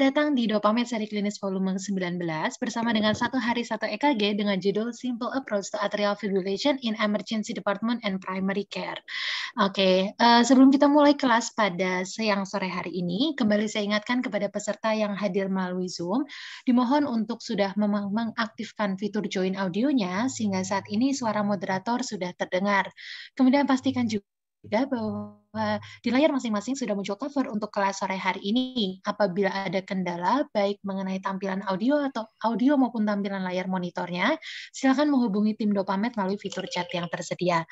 datang di Dopamine Seri Klinis Volume 19 bersama dengan Satu Hari Satu EKG dengan judul Simple Approach to Atrial Fibrillation in Emergency Department and Primary Care. Oke, okay, uh, eh, sebelum kita mulai kelas pada siang sore hari ini, kembali saya ingatkan kepada peserta yang hadir melalui Zoom, dimohon untuk sudah mengaktifkan fitur join audionya sehingga saat ini suara moderator sudah terdengar. Kemudian pastikan juga bahwa bahwa di layar masing-masing sudah muncul cover untuk kelas sore hari ini. Apabila ada kendala, baik mengenai tampilan audio atau audio maupun tampilan layar monitornya, silakan menghubungi tim Dopamed melalui fitur chat yang tersedia.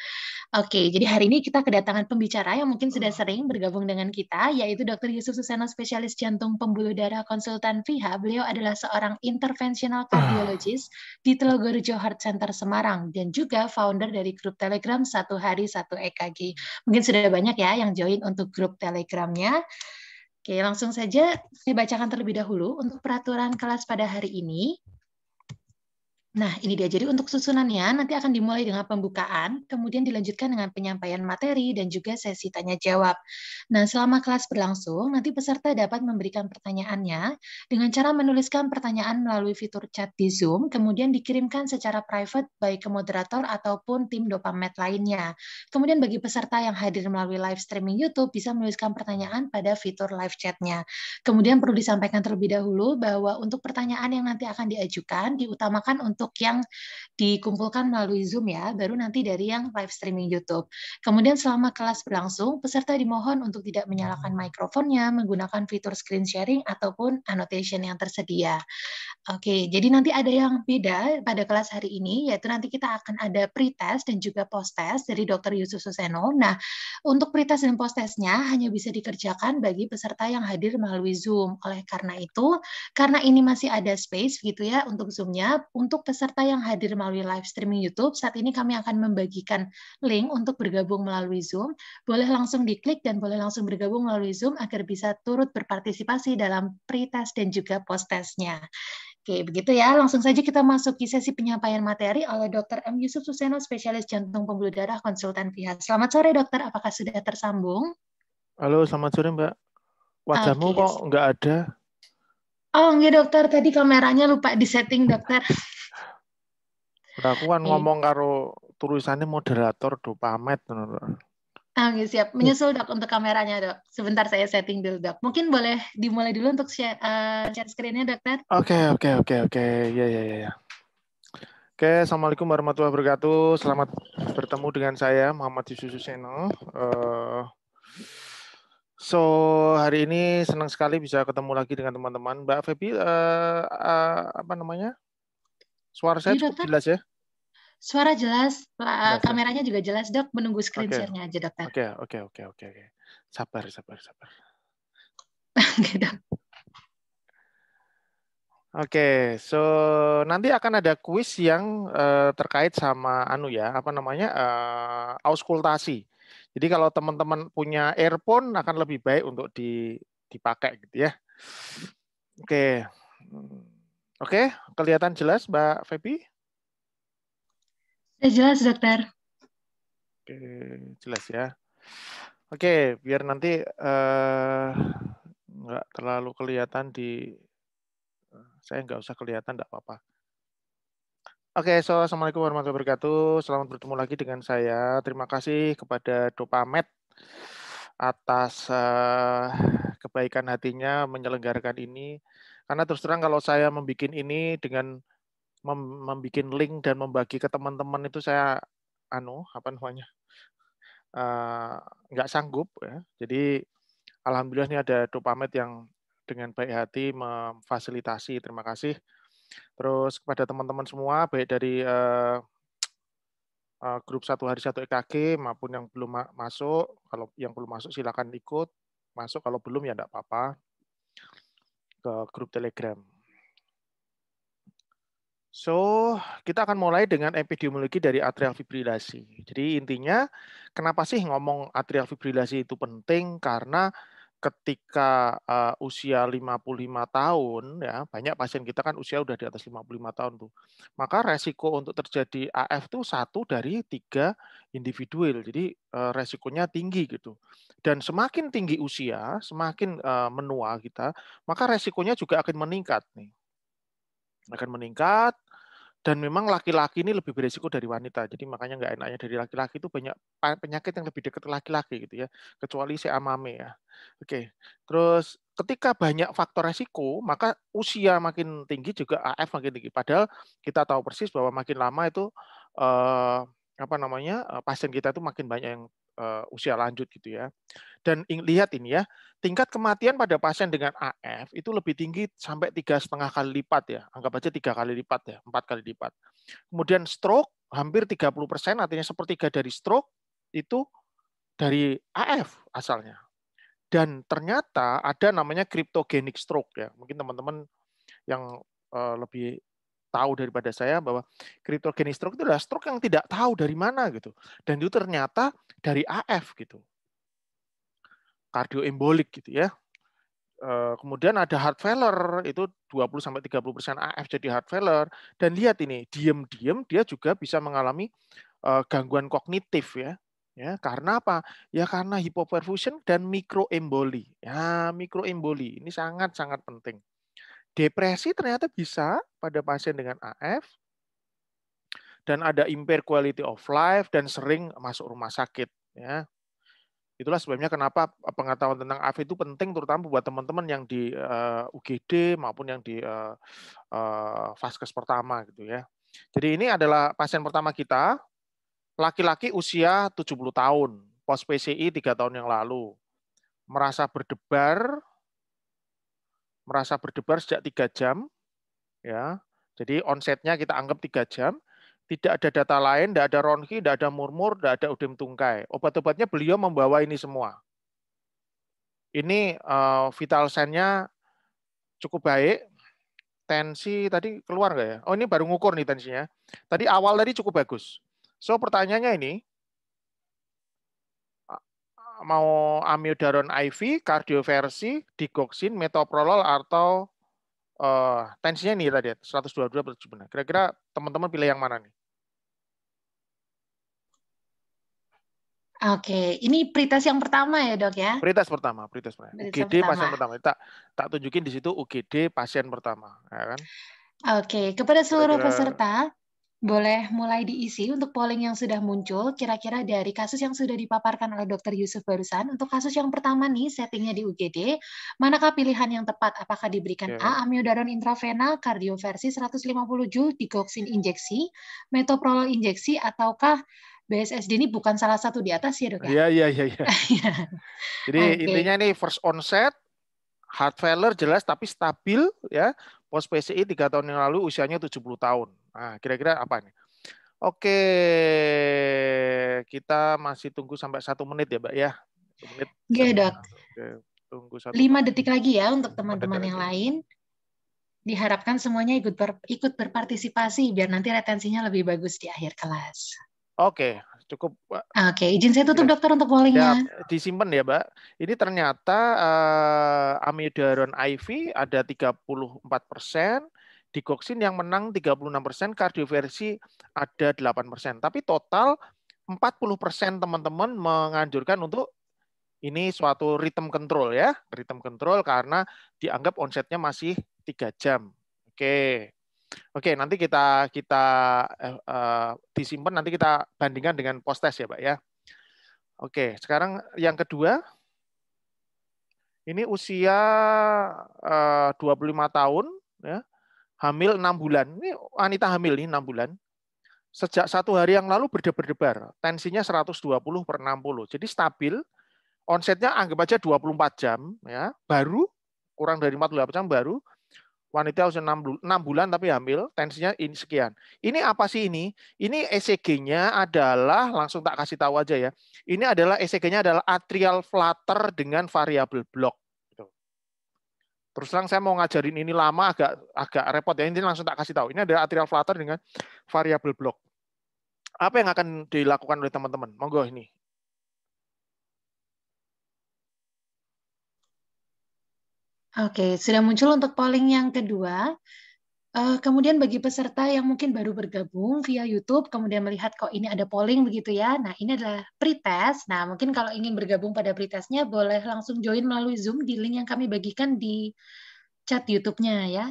Oke, jadi hari ini kita kedatangan pembicara yang mungkin sudah sering bergabung dengan kita, yaitu Dr. Yusuf Susana, spesialis jantung pembuluh darah konsultan VIHA. Beliau adalah seorang interventional ah. cardiologist di Telogorejo Heart Center Semarang dan juga founder dari grup Telegram Satu Hari Satu EKG. Mungkin sudah banyak ya yang join untuk grup Telegramnya. Oke, langsung saja saya bacakan terlebih dahulu untuk peraturan kelas pada hari ini. Nah, ini dia. Jadi untuk susunannya nanti akan dimulai dengan pembukaan, kemudian dilanjutkan dengan penyampaian materi dan juga sesi tanya jawab. Nah, selama kelas berlangsung, nanti peserta dapat memberikan pertanyaannya dengan cara menuliskan pertanyaan melalui fitur chat di Zoom, kemudian dikirimkan secara private baik ke moderator ataupun tim Dopamed lainnya. Kemudian bagi peserta yang hadir melalui live streaming YouTube bisa menuliskan pertanyaan pada fitur live chatnya. Kemudian perlu disampaikan terlebih dahulu bahwa untuk pertanyaan yang nanti akan diajukan diutamakan untuk untuk yang dikumpulkan melalui Zoom ya, baru nanti dari yang live streaming YouTube. Kemudian selama kelas berlangsung, peserta dimohon untuk tidak menyalakan hmm. mikrofonnya, menggunakan fitur screen sharing ataupun annotation yang tersedia. Oke, jadi nanti ada yang beda pada kelas hari ini, yaitu nanti kita akan ada pretest dan juga posttest dari Dr. Yusuf Suseno. Nah, untuk pretest dan posttestnya hanya bisa dikerjakan bagi peserta yang hadir melalui Zoom. Oleh karena itu, karena ini masih ada space gitu ya untuk Zoom-nya, untuk peserta peserta yang hadir melalui live streaming YouTube, saat ini kami akan membagikan link untuk bergabung melalui Zoom. Boleh langsung diklik dan boleh langsung bergabung melalui Zoom agar bisa turut berpartisipasi dalam pre-test dan juga post-testnya. Oke, begitu ya. Langsung saja kita masuk masuki sesi penyampaian materi oleh Dr. M. Yusuf Suseno, spesialis jantung pembuluh darah, konsultan pihak. Selamat sore, dokter. Apakah sudah tersambung? Halo, selamat sore, Mbak. Wajahmu okay. kok nggak ada? Oh, enggak, dokter. Tadi kameranya lupa disetting, dokter. Udah aku kan iya. ngomong karo tulisannya moderator do pamit Ah, siap. Menyusul dok untuk kameranya dok. Sebentar saya setting dulu dok. Mungkin boleh dimulai dulu untuk share, uh, share screennya dokter. Oke okay, oke okay, oke okay, oke. Ya yeah, ya yeah, ya. Yeah. Oke, assalamualaikum warahmatullahi wabarakatuh. Selamat bertemu dengan saya Muhammad Yusuf Suseno. Uh, eh, so hari ini senang sekali bisa ketemu lagi dengan teman-teman. Mbak Febi, uh, uh, apa namanya? Suara saya iya, cukup jelas ya? Suara jelas, eh, jelas kameranya juga jelas, dok. Menunggu screen okay. share-nya aja, dokter. Oke, okay, oke, okay, oke, okay, oke. Okay. Sabar, sabar, sabar. oke, dok. Oke, okay, so nanti akan ada kuis yang uh, terkait sama anu ya, apa namanya uh, auskultasi. Jadi kalau teman-teman punya earphone akan lebih baik untuk di, dipakai gitu ya. Oke. Okay. Hmm. Oke, kelihatan jelas Mbak Feby? Sudah jelas, dokter. Oke, jelas ya. Oke, biar nanti uh, nggak terlalu kelihatan di... Saya nggak usah kelihatan, nggak apa-apa. Oke, okay, so Assalamualaikum warahmatullahi wabarakatuh. Selamat bertemu lagi dengan saya. Terima kasih kepada Med atas uh, kebaikan hatinya menyelenggarakan ini. Karena terus terang kalau saya membuat ini dengan mem membuat link dan membagi ke teman-teman itu saya anu apa namanya eh, nggak sanggup ya. Jadi alhamdulillah ini ada Dopamet yang dengan baik hati memfasilitasi. Terima kasih. Terus kepada teman-teman semua baik dari uh, grup satu hari satu EKG maupun yang belum masuk. Kalau yang belum masuk silakan ikut. Masuk kalau belum ya tidak apa-apa ke grup Telegram. So, kita akan mulai dengan epidemiologi dari atrial fibrilasi. Jadi intinya, kenapa sih ngomong atrial fibrilasi itu penting? Karena ketika uh, usia 55 tahun ya banyak pasien kita kan usia udah di atas 55 tahun tuh maka resiko untuk terjadi AF tuh satu dari tiga individual jadi uh, resikonya tinggi gitu dan semakin tinggi usia semakin uh, menua kita maka resikonya juga akan meningkat nih akan meningkat dan memang laki-laki ini lebih beresiko dari wanita jadi makanya nggak enaknya dari laki-laki itu banyak penyakit yang lebih dekat laki-laki gitu ya kecuali si amame ya oke terus ketika banyak faktor resiko maka usia makin tinggi juga AF makin tinggi padahal kita tahu persis bahwa makin lama itu eh, apa namanya eh, pasien kita itu makin banyak yang uh, usia lanjut gitu ya. Dan in, lihat ini ya, tingkat kematian pada pasien dengan AF itu lebih tinggi sampai tiga setengah kali lipat ya. Anggap aja tiga kali lipat ya, empat kali lipat. Kemudian stroke hampir 30 persen, artinya sepertiga dari stroke itu dari AF asalnya. Dan ternyata ada namanya cryptogenic stroke ya. Mungkin teman-teman yang eh, lebih tahu daripada saya bahwa kriptogenik stroke itu adalah stroke yang tidak tahu dari mana gitu. Dan itu ternyata dari AF gitu. Kardioembolik gitu ya. Eh, kemudian ada heart failure itu 20 sampai 30% AF jadi heart failure dan lihat ini diem diem dia juga bisa mengalami eh, gangguan kognitif ya ya karena apa ya karena hipoperfusion dan mikroemboli ya mikroemboli ini sangat sangat penting Depresi ternyata bisa pada pasien dengan AF dan ada impaired quality of life dan sering masuk rumah sakit ya. Itulah sebabnya kenapa pengetahuan tentang AF itu penting terutama buat teman-teman yang di uh, eh, UGD maupun yang di uh, uh, vaskes pertama gitu ya. Jadi ini adalah pasien pertama kita, laki-laki usia 70 tahun, post PCI tiga tahun yang lalu. Merasa berdebar, merasa berdebar sejak tiga jam, ya. Jadi onsetnya kita anggap tiga jam, tidak ada data lain, tidak ada ronki, tidak ada murmur, tidak ada udem tungkai. Obat-obatnya beliau membawa ini semua. Ini uh, vital sign-nya cukup baik. Tensi tadi keluar nggak ya? Oh ini baru ngukur nih tensinya. Tadi awal tadi cukup bagus. So pertanyaannya ini, mau amiodaron IV, kardioversi, digoksin, metoprolol atau uh, tensinya nih tadi 122 per Kira-kira teman-teman pilih yang mana nih? Oke, ini prioritas yang pertama ya dok ya? Prioritas pertama, prioritas pertama. Prites UGD pertama. pasien pertama. Tak tak tunjukin di situ UGD pasien pertama, ya kan? Oke, kepada seluruh peserta boleh mulai diisi untuk polling yang sudah muncul, kira-kira dari kasus yang sudah dipaparkan oleh Dr. Yusuf barusan. Untuk kasus yang pertama nih, settingnya di UGD, manakah pilihan yang tepat? Apakah diberikan yeah. A, amiodaron intravena, kardioversi 150 jul, digoxin injeksi, metoprolol injeksi, ataukah BSSD ini bukan salah satu di atas ya dok? Ya? Iya iya iya. iya. iya. Jadi okay. intinya nih first onset, heart failure jelas tapi stabil ya. Post PCI tiga tahun yang lalu usianya 70 tahun. Nah, kira-kira apa nih? Oke, kita masih tunggu sampai satu menit ya, Mbak ya. menit. Iya, nah, Dok. Oke, tunggu satu. Lima detik lagi ya untuk teman-teman yang lain. Diharapkan semuanya ikut ber, ikut berpartisipasi biar nanti retensinya lebih bagus di akhir kelas. Oke, cukup. Oke, izin saya tutup ya. dokter untuk pollingnya. Ya, disimpan ya, Mbak. Ini ternyata uh, amiodarone IV ada 34 persen, di yang menang 36%, persen, kardioversi ada 8%. persen. Tapi total 40% persen teman-teman menganjurkan untuk ini suatu rhythm control ya, rhythm control karena dianggap onsetnya masih tiga jam. Oke. Oke, nanti kita kita eh, eh, disimpan nanti kita bandingkan dengan post test ya, Pak ya. Oke, sekarang yang kedua. Ini usia eh, 25 tahun ya hamil enam bulan. Ini wanita hamil ini enam bulan. Sejak satu hari yang lalu berdebar-debar. Tensinya 120 per 60. Jadi stabil. Onsetnya anggap aja 24 jam. ya Baru, kurang dari 48 jam baru. Wanita usia 6 bulan tapi hamil, tensinya ini sekian. Ini apa sih ini? Ini ECG-nya adalah, langsung tak kasih tahu aja ya. Ini adalah ECG-nya adalah atrial flutter dengan variabel block. Terus terang saya mau ngajarin ini lama agak agak repot ya. Ini langsung tak kasih tahu. Ini ada atrial flutter dengan variabel block. Apa yang akan dilakukan oleh teman-teman? Monggo ini. Oke, sudah muncul untuk polling yang kedua. Eh, kemudian bagi peserta yang mungkin baru bergabung via YouTube, kemudian melihat kok ini ada polling begitu ya. Nah, ini adalah pretest. Nah, mungkin kalau ingin bergabung pada pretestnya, boleh langsung join melalui Zoom di link yang kami bagikan di chat YouTube-nya ya.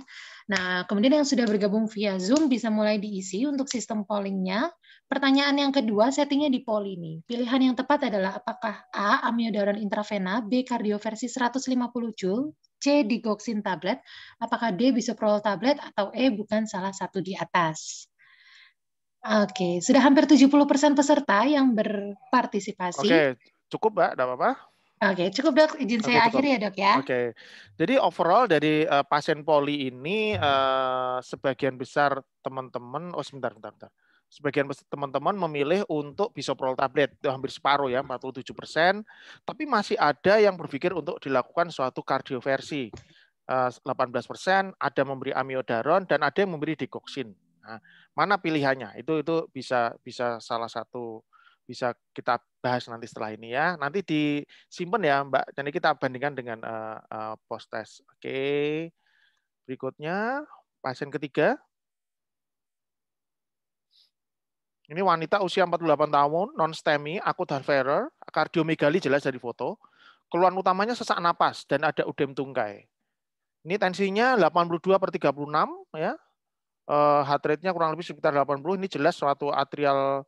Nah, kemudian yang sudah bergabung via Zoom bisa mulai diisi untuk sistem pollingnya. nya Pertanyaan yang kedua, settingnya di poli ini Pilihan yang tepat adalah apakah A. Amiodaron intravena, B. Kardioversi 150 Joule, C. Digoxin tablet, apakah D. Bisoprolol tablet, atau E. Bukan salah satu di atas. Oke, sudah hampir 70% peserta yang berpartisipasi. Oke, cukup Mbak, tidak apa-apa. Oke, cukup dok. Izin saya cukup. akhiri ya dok ya. Oke, jadi overall dari uh, pasien poli ini uh, sebagian besar teman-teman, oh sebentar, sebentar bentar sebagian teman-teman memilih untuk bisoprol tablet, itu hampir separuh ya, 47 persen. Tapi masih ada yang berpikir untuk dilakukan suatu kardioversi, 18 eh, persen, ada memberi amiodaron, dan ada yang memberi dikoksin. Nah, mana pilihannya? Itu itu bisa bisa salah satu bisa kita bahas nanti setelah ini ya. Nanti disimpan ya Mbak. Jadi kita bandingkan dengan uh, uh, post test. Oke. Berikutnya pasien ketiga. Ini wanita usia 48 tahun, non-STEMI, akut heart kardiomegali jelas dari foto. Keluhan utamanya sesak napas dan ada udem tungkai. Ini tensinya 82 per 36, ya. Eh, heart rate-nya kurang lebih sekitar 80. Ini jelas suatu atrial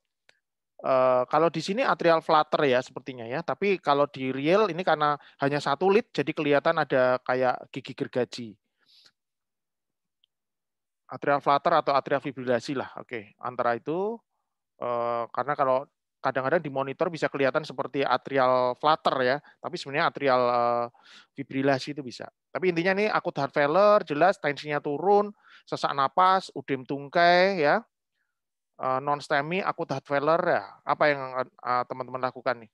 eh, kalau di sini atrial flutter ya sepertinya ya, tapi kalau di real ini karena hanya satu lead jadi kelihatan ada kayak gigi gergaji. Atrial flutter atau atrial fibrilasi lah, oke okay. antara itu. Eh, karena kalau kadang-kadang di monitor bisa kelihatan seperti atrial flutter ya, tapi sebenarnya atrial eh, fibrilasi itu bisa. Tapi intinya ini akut heart failure, jelas tensinya turun, sesak napas, udem tungkai ya, eh, non STEMI, akut heart failure ya. Apa yang teman-teman lakukan nih?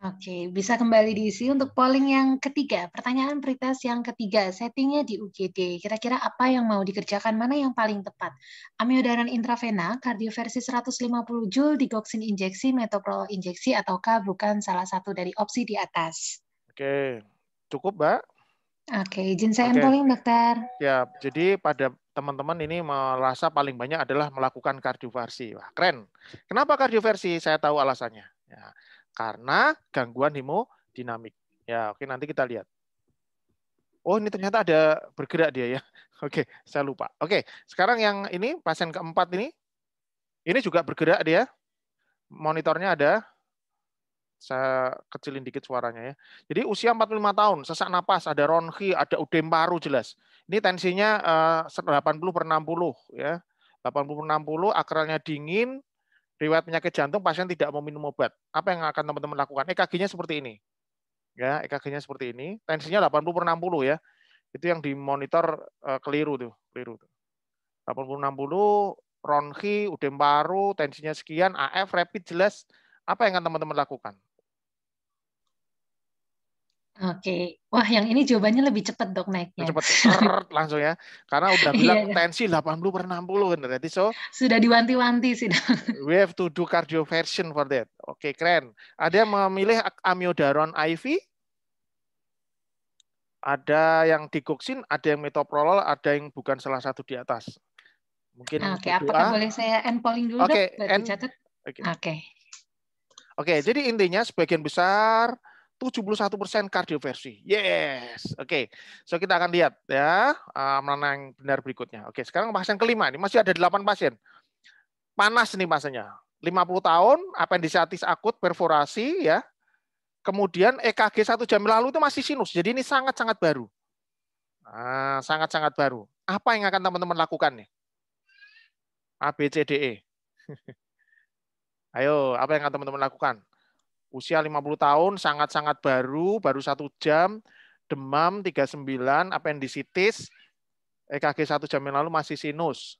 Oke, bisa kembali diisi untuk polling yang ketiga. Pertanyaan pretest yang ketiga, settingnya di UGD. Kira-kira apa yang mau dikerjakan, mana yang paling tepat? Amiodaron intravena, kardioversi 150 Joule, digoxin injeksi, metoprolol injeksi, ataukah bukan salah satu dari opsi di atas? Oke, cukup Mbak? Oke, izin saya polling dokter. Ya, jadi pada teman-teman ini merasa paling banyak adalah melakukan kardioversi. Wah, keren. Kenapa kardioversi? Saya tahu alasannya. Ya karena gangguan hemodinamik. Ya, oke nanti kita lihat. Oh, ini ternyata ada bergerak dia ya. Oke, saya lupa. Oke, sekarang yang ini pasien keempat ini ini juga bergerak dia. Monitornya ada. Saya kecilin dikit suaranya ya. Jadi usia 45 tahun, sesak napas, ada ronki, ada udem paru jelas. Ini tensinya 80 eh, per 60 ya. 80 per 60, akralnya dingin, riwayat penyakit jantung pasien tidak mau minum obat. Apa yang akan teman-teman lakukan? EKG-nya seperti ini. Ya, EKG-nya seperti ini. Tensinya 80 per 60 ya. Itu yang dimonitor monitor e, keliru tuh, keliru tuh. 80 60 ronki, udem paru, tensinya sekian, AF rapid jelas apa yang akan teman-teman lakukan? Oke, wah yang ini jawabannya lebih cepat dok naiknya. Cepat, langsung ya. Karena udah iya. bilang yeah. tensi 80 per 60 kan, berarti so. Sudah diwanti-wanti sih dok. We have to do cardio version for that. Oke, okay, keren. Ada yang memilih amiodaron IV, ada yang digoksin, ada yang metoprolol, ada yang bukan salah satu di atas. Mungkin Oke, okay, apakah boleh saya end polling dulu Oke, okay, dok? Oke. Oke, okay. jadi intinya sebagian besar 71% kardioversi. Yes. Oke. Okay. So kita akan lihat ya eh, mana yang benar berikutnya. Oke, okay. sekarang pasien kelima ini masih ada delapan pasien. Panas nih pasiennya. 50 tahun, apendisitis akut perforasi ya. Kemudian EKG satu jam lalu itu masih sinus. Jadi ini sangat-sangat baru. Ah, sangat-sangat baru. Apa yang akan teman-teman lakukan nih? A e. Ayo, apa yang akan teman-teman lakukan? usia 50 tahun, sangat-sangat baru, baru satu jam, demam 39, appendicitis, EKG satu jam yang lalu masih sinus.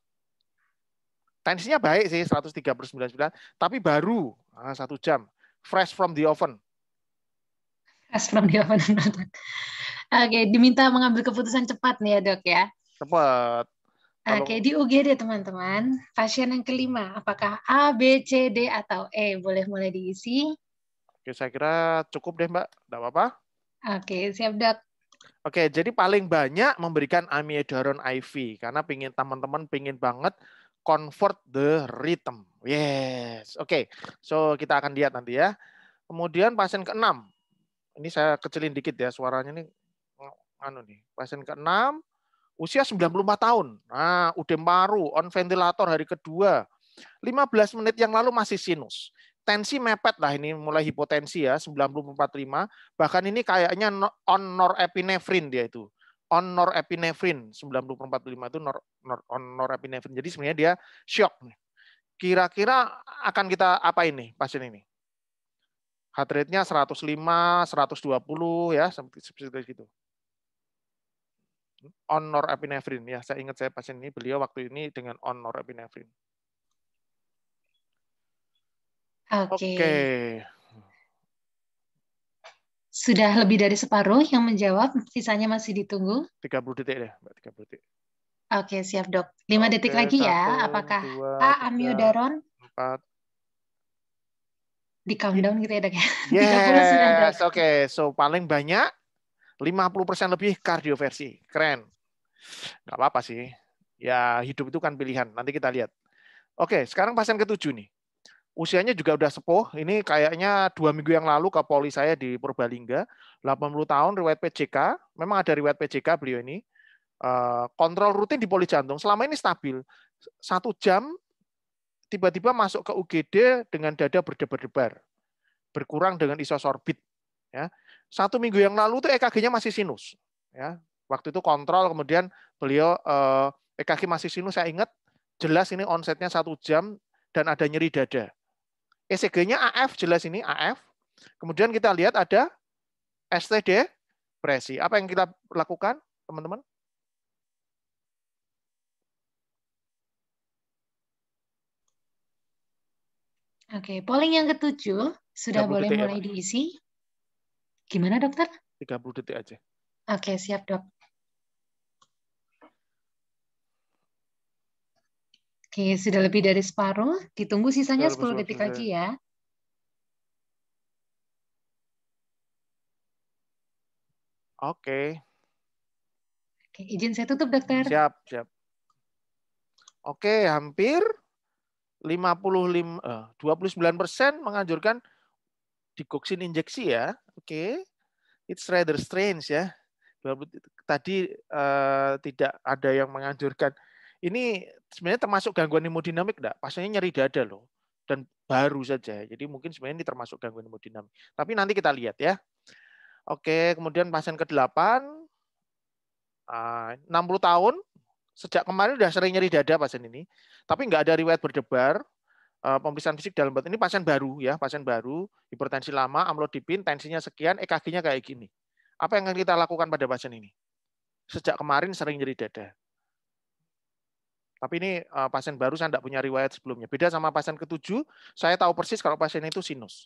Tensinya baik sih, 139, tapi baru ah, satu jam, fresh from the oven. Fresh from the oven. Oke, okay, diminta mengambil keputusan cepat nih ya dok ya. Cepat. Oke, okay, di UGD teman-teman, pasien yang kelima, apakah A, B, C, D, atau E? Boleh mulai diisi. Oke, saya kira cukup deh, Mbak. Tidak apa-apa? Oke, siap, Dok. Oke, jadi paling banyak memberikan amiodaron IV karena pingin teman-teman pingin banget comfort the rhythm. Yes. Oke. So kita akan lihat nanti ya. Kemudian pasien ke-6. Ini saya kecilin dikit ya suaranya ini anu nih. Pasien ke-6 usia 94 tahun. Nah, udem paru on ventilator hari kedua. 15 menit yang lalu masih sinus tensi mepet lah ini mulai hipotensi ya empat lima bahkan ini kayaknya on nor epinefrin dia itu on norepinefrin empat lima itu nor, nor, on norepinefrin jadi sebenarnya dia shock nih kira-kira akan kita apa ini pasien ini heart rate-nya 105 120 ya seperti gitu on nor epinefrin ya saya ingat saya pasien ini beliau waktu ini dengan on nor epinefrin Oke. Okay. Okay. Sudah lebih dari separuh yang menjawab, sisanya masih ditunggu. 30 detik deh, Mbak, 30 detik. Oke, okay, siap, Dok. 5 okay, detik lagi 1, ya. Apakah 2, A amiodaron? 4 di countdown gitu ya, Dok ya. Yes. Oke, okay. so paling banyak 50% lebih kardioversi. Keren. Enggak apa-apa sih. Ya, hidup itu kan pilihan. Nanti kita lihat. Oke, okay, sekarang pasien ketujuh nih usianya juga udah sepuh. Ini kayaknya dua minggu yang lalu ke poli saya di Purbalingga, 80 tahun, riwayat PJK. Memang ada riwayat PJK beliau ini. Eh, kontrol rutin di poli jantung. Selama ini stabil. Satu jam tiba-tiba masuk ke UGD dengan dada berdebar-debar. Berkurang dengan isosorbit. Ya. Satu minggu yang lalu tuh EKG-nya masih sinus. Ya. Waktu itu kontrol, kemudian beliau eh, EKG masih sinus, saya ingat jelas ini onsetnya satu jam dan ada nyeri dada ECG-nya AF jelas ini AF. Kemudian kita lihat ada STD presi. Apa yang kita lakukan, teman-teman? Oke, polling yang ketujuh sudah boleh ya, mulai ya, diisi. Gimana, dokter? 30 detik aja. Oke, siap, dok. Oke, sudah lebih dari separuh. Ditunggu sisanya sudah 10 detik lagi ya. Oke. Oke, izin saya tutup, dokter. Siap, siap. Oke, hampir 55 eh, 29 persen menganjurkan dikoksin injeksi ya. Oke, it's rather strange ya. Tadi eh, tidak ada yang menganjurkan ini sebenarnya termasuk gangguan hemodinamik enggak? Pasiennya nyeri dada loh dan baru saja. Jadi mungkin sebenarnya ini termasuk gangguan hemodinamik. Tapi nanti kita lihat ya. Oke, kemudian pasien ke-8 60 ah, tahun sejak kemarin sudah sering nyeri dada pasien ini, tapi nggak ada riwayat berdebar. Eh, pemeriksaan fisik dalam batin ini pasien baru ya, pasien baru, hipertensi lama, amlodipin, tensinya sekian, EKG-nya kayak gini. Apa yang akan kita lakukan pada pasien ini? Sejak kemarin sering nyeri dada. Tapi ini uh, pasien baru saya tidak punya riwayat sebelumnya. Beda sama pasien ketujuh, saya tahu persis kalau pasien itu sinus.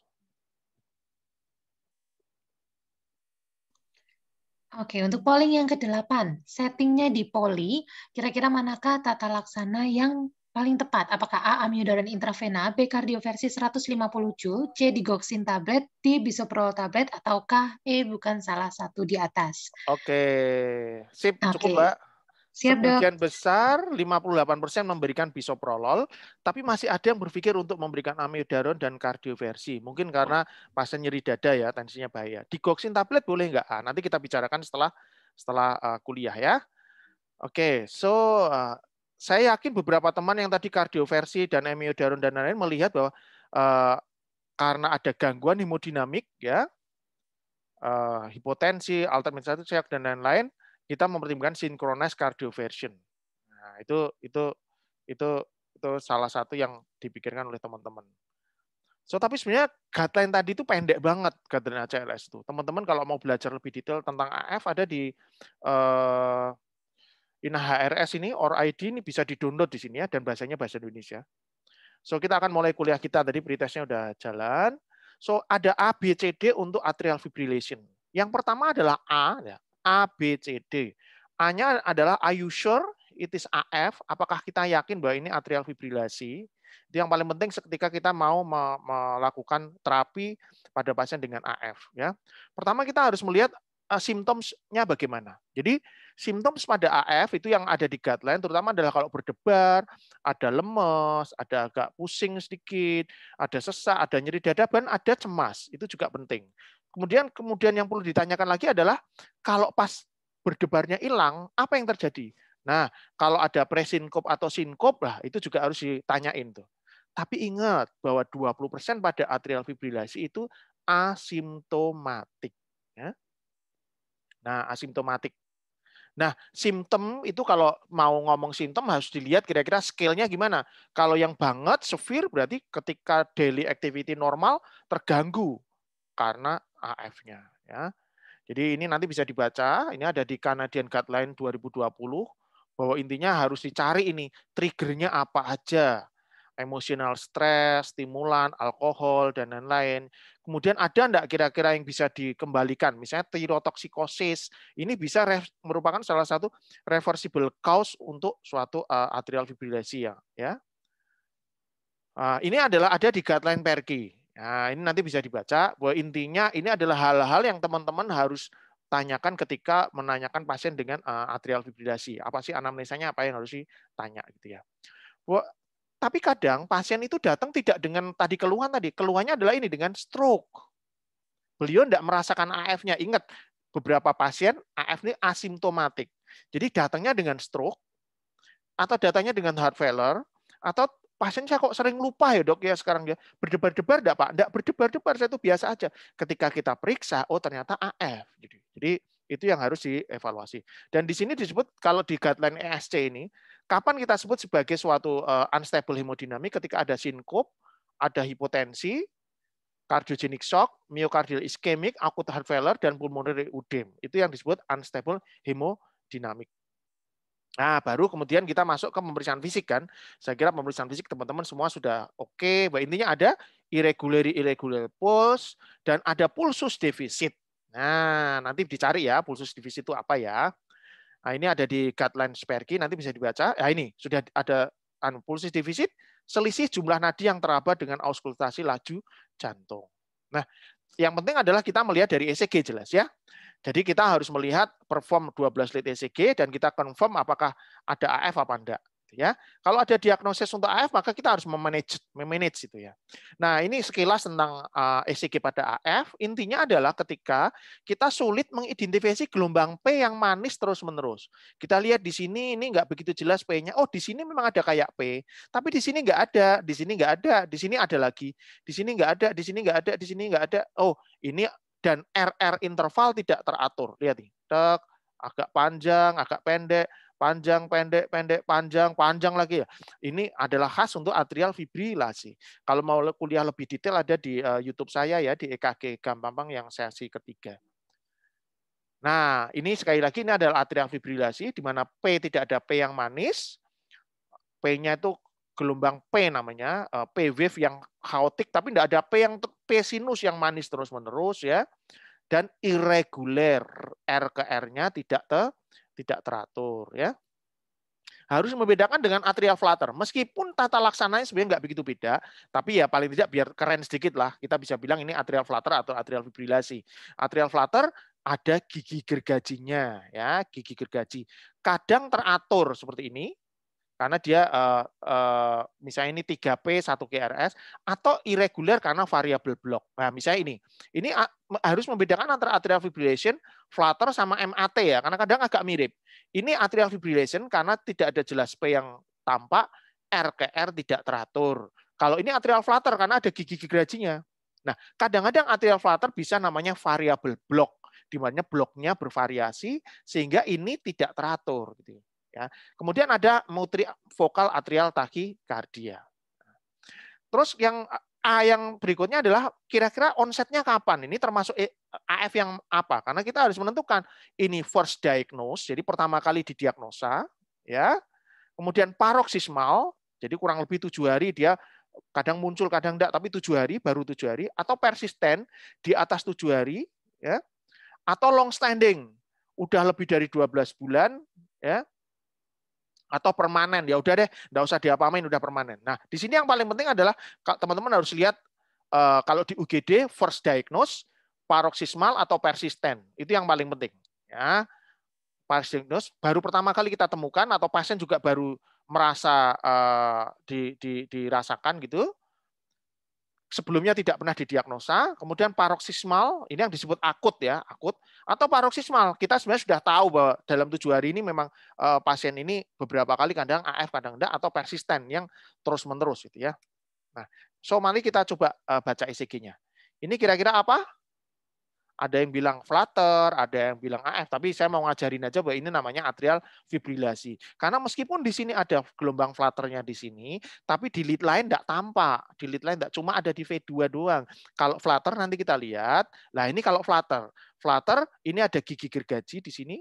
Oke, untuk polling yang ke-8, settingnya di poli, kira-kira manakah tata laksana yang paling tepat? Apakah A. Amiodaran intravena, B. Kardioversi 150 cu, C. Digoxin tablet, D. Bisoprolol tablet, atau K E. Bukan salah satu di atas? Oke, sip. Cukup, Oke. Mbak. Siap, Sebagian dok. besar 58% memberikan bisoprolol, tapi masih ada yang berpikir untuk memberikan amiodaron dan kardioversi. Mungkin karena pasien nyeri dada ya, tensinya bahaya. Digoxin tablet boleh nggak? Ah, nanti kita bicarakan setelah setelah uh, kuliah ya. Oke, okay, so uh, saya yakin beberapa teman yang tadi kardioversi dan amiodaron dan lain-lain melihat bahwa uh, karena ada gangguan hemodinamik ya, uh, hipotensi, alternatif satu dan lain-lain, kita mempertimbangkan synchronized cardioversion. Nah, itu itu itu itu salah satu yang dipikirkan oleh teman-teman. So tapi sebenarnya guideline tadi itu pendek banget guideline ACLS itu. Teman-teman kalau mau belajar lebih detail tentang AF ada di uh, eh, HRS ini or ID ini bisa di-download di sini ya dan bahasanya bahasa Indonesia. So kita akan mulai kuliah kita tadi pretestnya udah jalan. So ada A B C D untuk atrial fibrillation. Yang pertama adalah A ya. A, B, C, D. A-nya adalah are you sure it is AF? Apakah kita yakin bahwa ini atrial fibrilasi? Itu yang paling penting ketika kita mau melakukan terapi pada pasien dengan AF. Ya, pertama kita harus melihat eh, symptomsnya simptomnya bagaimana. Jadi simptom pada AF itu yang ada di guideline terutama adalah kalau berdebar, ada lemes, ada agak pusing sedikit, ada sesak, ada nyeri dada, dan ada cemas. Itu juga penting. Kemudian kemudian yang perlu ditanyakan lagi adalah kalau pas berdebarnya hilang, apa yang terjadi? Nah, kalau ada presinkop atau sinkop lah itu juga harus ditanyain tuh. Tapi ingat bahwa 20% pada atrial fibrilasi itu asimptomatik ya. Nah, asimptomatik. Nah, simptom itu kalau mau ngomong simptom harus dilihat kira-kira skillnya gimana. Kalau yang banget severe berarti ketika daily activity normal terganggu karena AF-nya. Ya. Jadi ini nanti bisa dibaca, ini ada di Canadian Guideline 2020, bahwa intinya harus dicari ini, triggernya apa aja. emosional stress, stimulan, alkohol, dan lain-lain. Kemudian ada enggak kira-kira yang bisa dikembalikan? Misalnya tirotoksikosis, ini bisa merupakan salah satu reversible cause untuk suatu eh, atrial fibrilasi ya. ya. Ah, ini adalah ada di guideline Perki Nah, ini nanti bisa dibaca bahwa intinya ini adalah hal-hal yang teman-teman harus tanyakan ketika menanyakan pasien dengan uh, atrial fibrilasi. Apa sih anamnesanya, apa yang harus ditanya gitu ya. Bahwa, tapi kadang pasien itu datang tidak dengan tadi keluhan tadi. Keluhannya adalah ini dengan stroke. Beliau tidak merasakan AF-nya. Ingat, beberapa pasien AF ini asimptomatik. Jadi datangnya dengan stroke, atau datangnya dengan heart failure, atau pasien saya kok sering lupa ya dok ya sekarang ya berdebar-debar enggak pak? Enggak berdebar-debar saya itu biasa aja. Ketika kita periksa, oh ternyata AF. Jadi, gitu. jadi itu yang harus dievaluasi. Dan di sini disebut kalau di guideline ESC ini, kapan kita sebut sebagai suatu uh, unstable hemodinamik ketika ada sinkop, ada hipotensi, cardiogenic shock, myocardial ischemic, akut heart failure, dan pulmonary edema, Itu yang disebut unstable hemodinamik. Nah, baru kemudian kita masuk ke pemeriksaan fisik kan. Saya kira pemeriksaan fisik teman-teman semua sudah oke. Okay. Bah, intinya ada irregular irregular pulse dan ada pulsus defisit. Nah, nanti dicari ya pulsus defisit itu apa ya. Nah, ini ada di guideline Sperky, nanti bisa dibaca. ya ini sudah ada anu, pulsus defisit, selisih jumlah nadi yang teraba dengan auskultasi laju jantung. Nah, yang penting adalah kita melihat dari ECG jelas ya. Jadi kita harus melihat perform 12 lead ECG dan kita confirm apakah ada AF apa enggak. Gitu ya, kalau ada diagnosis untuk AF maka kita harus memanage, memanage itu ya. Nah ini sekilas tentang ECG eh, pada AF. Intinya adalah ketika kita sulit mengidentifikasi gelombang P yang manis terus menerus. Kita lihat di sini ini nggak begitu jelas P-nya. Oh di sini memang ada kayak P, tapi di sini nggak ada, di sini nggak ada, di sini ada lagi, di sini nggak ada, di sini nggak ada, di sini nggak ada. Oh ini dan RR interval tidak teratur. Lihat nih, tek, agak panjang, agak pendek, panjang, pendek, pendek, panjang, panjang lagi ya. Ini adalah khas untuk atrial fibrilasi. Kalau mau kuliah lebih detail ada di uh, YouTube saya ya di EKG Gampang yang sesi ketiga. Nah, ini sekali lagi ini adalah atrial fibrilasi di mana P tidak ada P yang manis. P-nya itu gelombang P namanya, eh, P wave yang kaotik tapi tidak ada P yang pesinus yang manis terus-menerus ya dan irreguler R ke R-nya tidak te, tidak teratur ya. Harus membedakan dengan atrial flutter. Meskipun tata laksananya sebenarnya nggak begitu beda, tapi ya paling tidak biar keren sedikit lah. Kita bisa bilang ini atrial flutter atau atrial fibrilasi. Atrial flutter ada gigi gergajinya ya, gigi gergaji. Kadang teratur seperti ini, karena dia uh, uh, misalnya ini 3P 1 krs atau irregular karena variabel block. Nah, misalnya ini. Ini harus membedakan antara atrial fibrillation, flutter sama MAT ya, karena kadang agak mirip. Ini atrial fibrillation karena tidak ada jelas P yang tampak, rkr tidak teratur. Kalau ini atrial flutter karena ada gigi-gigi gerajinya. Nah, kadang-kadang atrial flutter bisa namanya variabel block, di mana bloknya bervariasi sehingga ini tidak teratur gitu. Ya. Ya. Kemudian ada mutri vokal atrial taki kardia Terus yang A yang berikutnya adalah kira-kira onsetnya kapan? Ini termasuk e, AF yang apa? Karena kita harus menentukan ini first diagnose, jadi pertama kali didiagnosa, ya. Kemudian paroksismal, jadi kurang lebih tujuh hari dia kadang muncul kadang tidak tapi tujuh hari baru tujuh hari atau persisten di atas tujuh hari ya atau long standing udah lebih dari 12 bulan ya atau permanen ya udah deh nggak usah diapain udah permanen nah di sini yang paling penting adalah teman-teman harus lihat eh, kalau di UGD first diagnose paroksismal atau persisten itu yang paling penting ya diagnose baru pertama kali kita temukan atau pasien juga baru merasa uh, di, di, dirasakan gitu sebelumnya tidak pernah didiagnosa, kemudian paroksismal, ini yang disebut akut ya, akut, atau paroksismal, kita sebenarnya sudah tahu bahwa dalam tujuh hari ini memang eh, pasien ini beberapa kali kadang AF, kadang enggak, atau persisten yang terus-menerus gitu ya. Nah, so mari kita coba eh, baca ECG-nya. Ini kira-kira apa? ada yang bilang flutter, ada yang bilang AF, tapi saya mau ngajarin aja bahwa ini namanya atrial fibrilasi. Karena meskipun di sini ada gelombang flutternya di sini, tapi di lead lain tidak tampak, di lead lain tidak cuma ada di V2 doang. Kalau flutter nanti kita lihat, nah ini kalau flutter, flutter ini ada gigi gergaji di sini,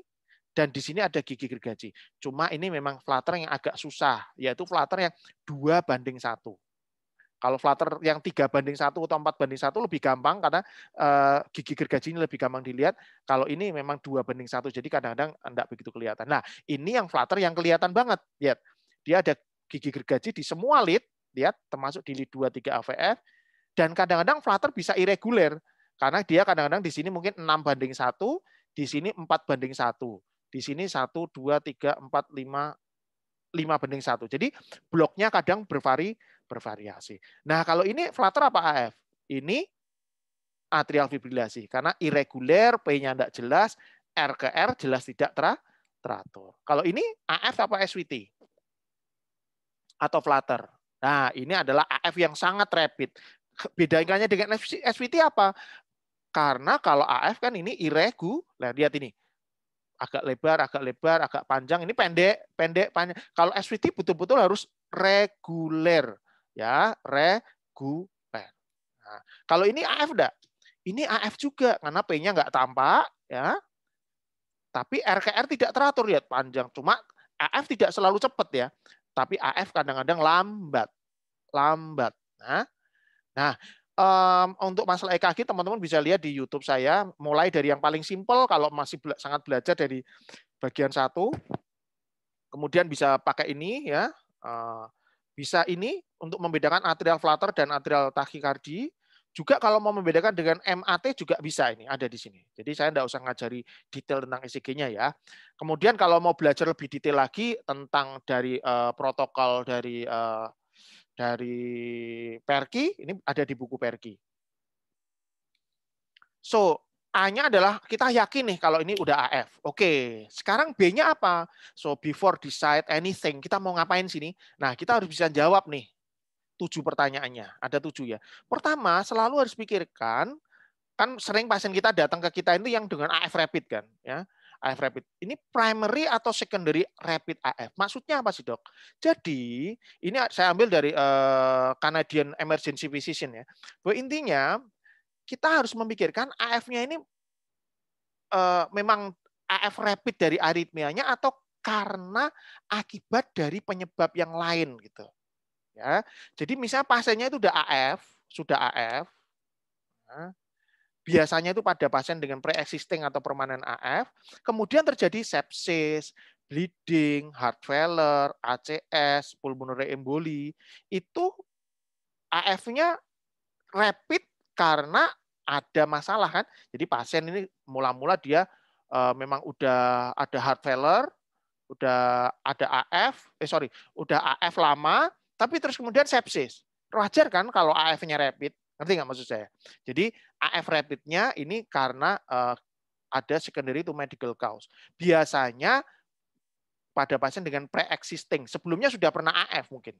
dan di sini ada gigi gergaji. Cuma ini memang flutter yang agak susah, yaitu flutter yang dua banding satu. Kalau Flutter yang tiga banding satu atau empat banding satu lebih gampang karena uh, gigi gergajinya lebih gampang dilihat. Kalau ini memang dua banding satu, jadi kadang-kadang tidak begitu kelihatan. Nah, ini yang Flutter yang kelihatan banget. Lihat, dia ada gigi gergaji di semua lid, lihat termasuk di lead 2 3 AVF dan kadang-kadang Flutter bisa irregular karena dia kadang-kadang di sini mungkin enam banding satu, di sini empat banding satu, di sini satu dua tiga empat lima lima banding satu. Jadi bloknya kadang bervari bervariasi. Nah, kalau ini flutter apa AF? Ini atrial fibrilasi karena irregular, P-nya tidak jelas, R ke R jelas tidak ter teratur. Kalau ini AF apa SVT Atau flutter. Nah, ini adalah AF yang sangat rapid. Bedanya dengan SVT apa? Karena kalau AF kan ini iregu, Lihat ini. Agak lebar, agak lebar, agak panjang. Ini pendek, pendek, panjang. Kalau SVT betul-betul harus reguler ya reguler. Nah, kalau ini AF enggak? Ini AF juga karena P-nya nggak tampak ya. Tapi RKR tidak teratur lihat panjang. Cuma AF tidak selalu cepat ya. Tapi AF kadang-kadang lambat. Lambat. Nah, nah um, untuk masalah EKG teman-teman bisa lihat di YouTube saya mulai dari yang paling simpel kalau masih bela sangat belajar dari bagian satu kemudian bisa pakai ini ya uh, bisa ini untuk membedakan atrial flutter dan atrial takikardi. Juga kalau mau membedakan dengan MAT juga bisa ini, ada di sini. Jadi saya tidak usah ngajari detail tentang ECG-nya ya. Kemudian kalau mau belajar lebih detail lagi tentang dari uh, protokol dari uh, dari Perki, ini ada di buku Perki. So, A-nya adalah kita yakin nih kalau ini udah AF. Oke, sekarang B-nya apa? So before decide anything, kita mau ngapain sini? Nah, kita harus bisa jawab nih tujuh pertanyaannya. Ada tujuh ya. Pertama, selalu harus pikirkan, kan sering pasien kita datang ke kita itu yang dengan AF rapid kan, ya. AF rapid. Ini primary atau secondary rapid AF? Maksudnya apa sih, Dok? Jadi, ini saya ambil dari uh, Canadian Emergency Physician ya. Bahwa intinya kita harus memikirkan AF-nya ini uh, memang AF rapid dari aritmianya atau karena akibat dari penyebab yang lain gitu. Ya. Jadi misalnya pasiennya itu udah AF, sudah AF. Ya. Biasanya itu pada pasien dengan pre-existing atau permanen AF, kemudian terjadi sepsis, bleeding, heart failure, ACS, pulmonary emboli, itu AF-nya rapid karena ada masalah kan. Jadi pasien ini mula-mula dia e, memang udah ada heart failure, udah ada AF, eh sorry, udah AF lama, tapi terus kemudian sepsis. Wajar kan kalau AF-nya rapid, ngerti nggak maksud saya? Jadi AF rapidnya ini karena e, ada secondary to medical cause. Biasanya pada pasien dengan pre-existing, sebelumnya sudah pernah AF mungkin,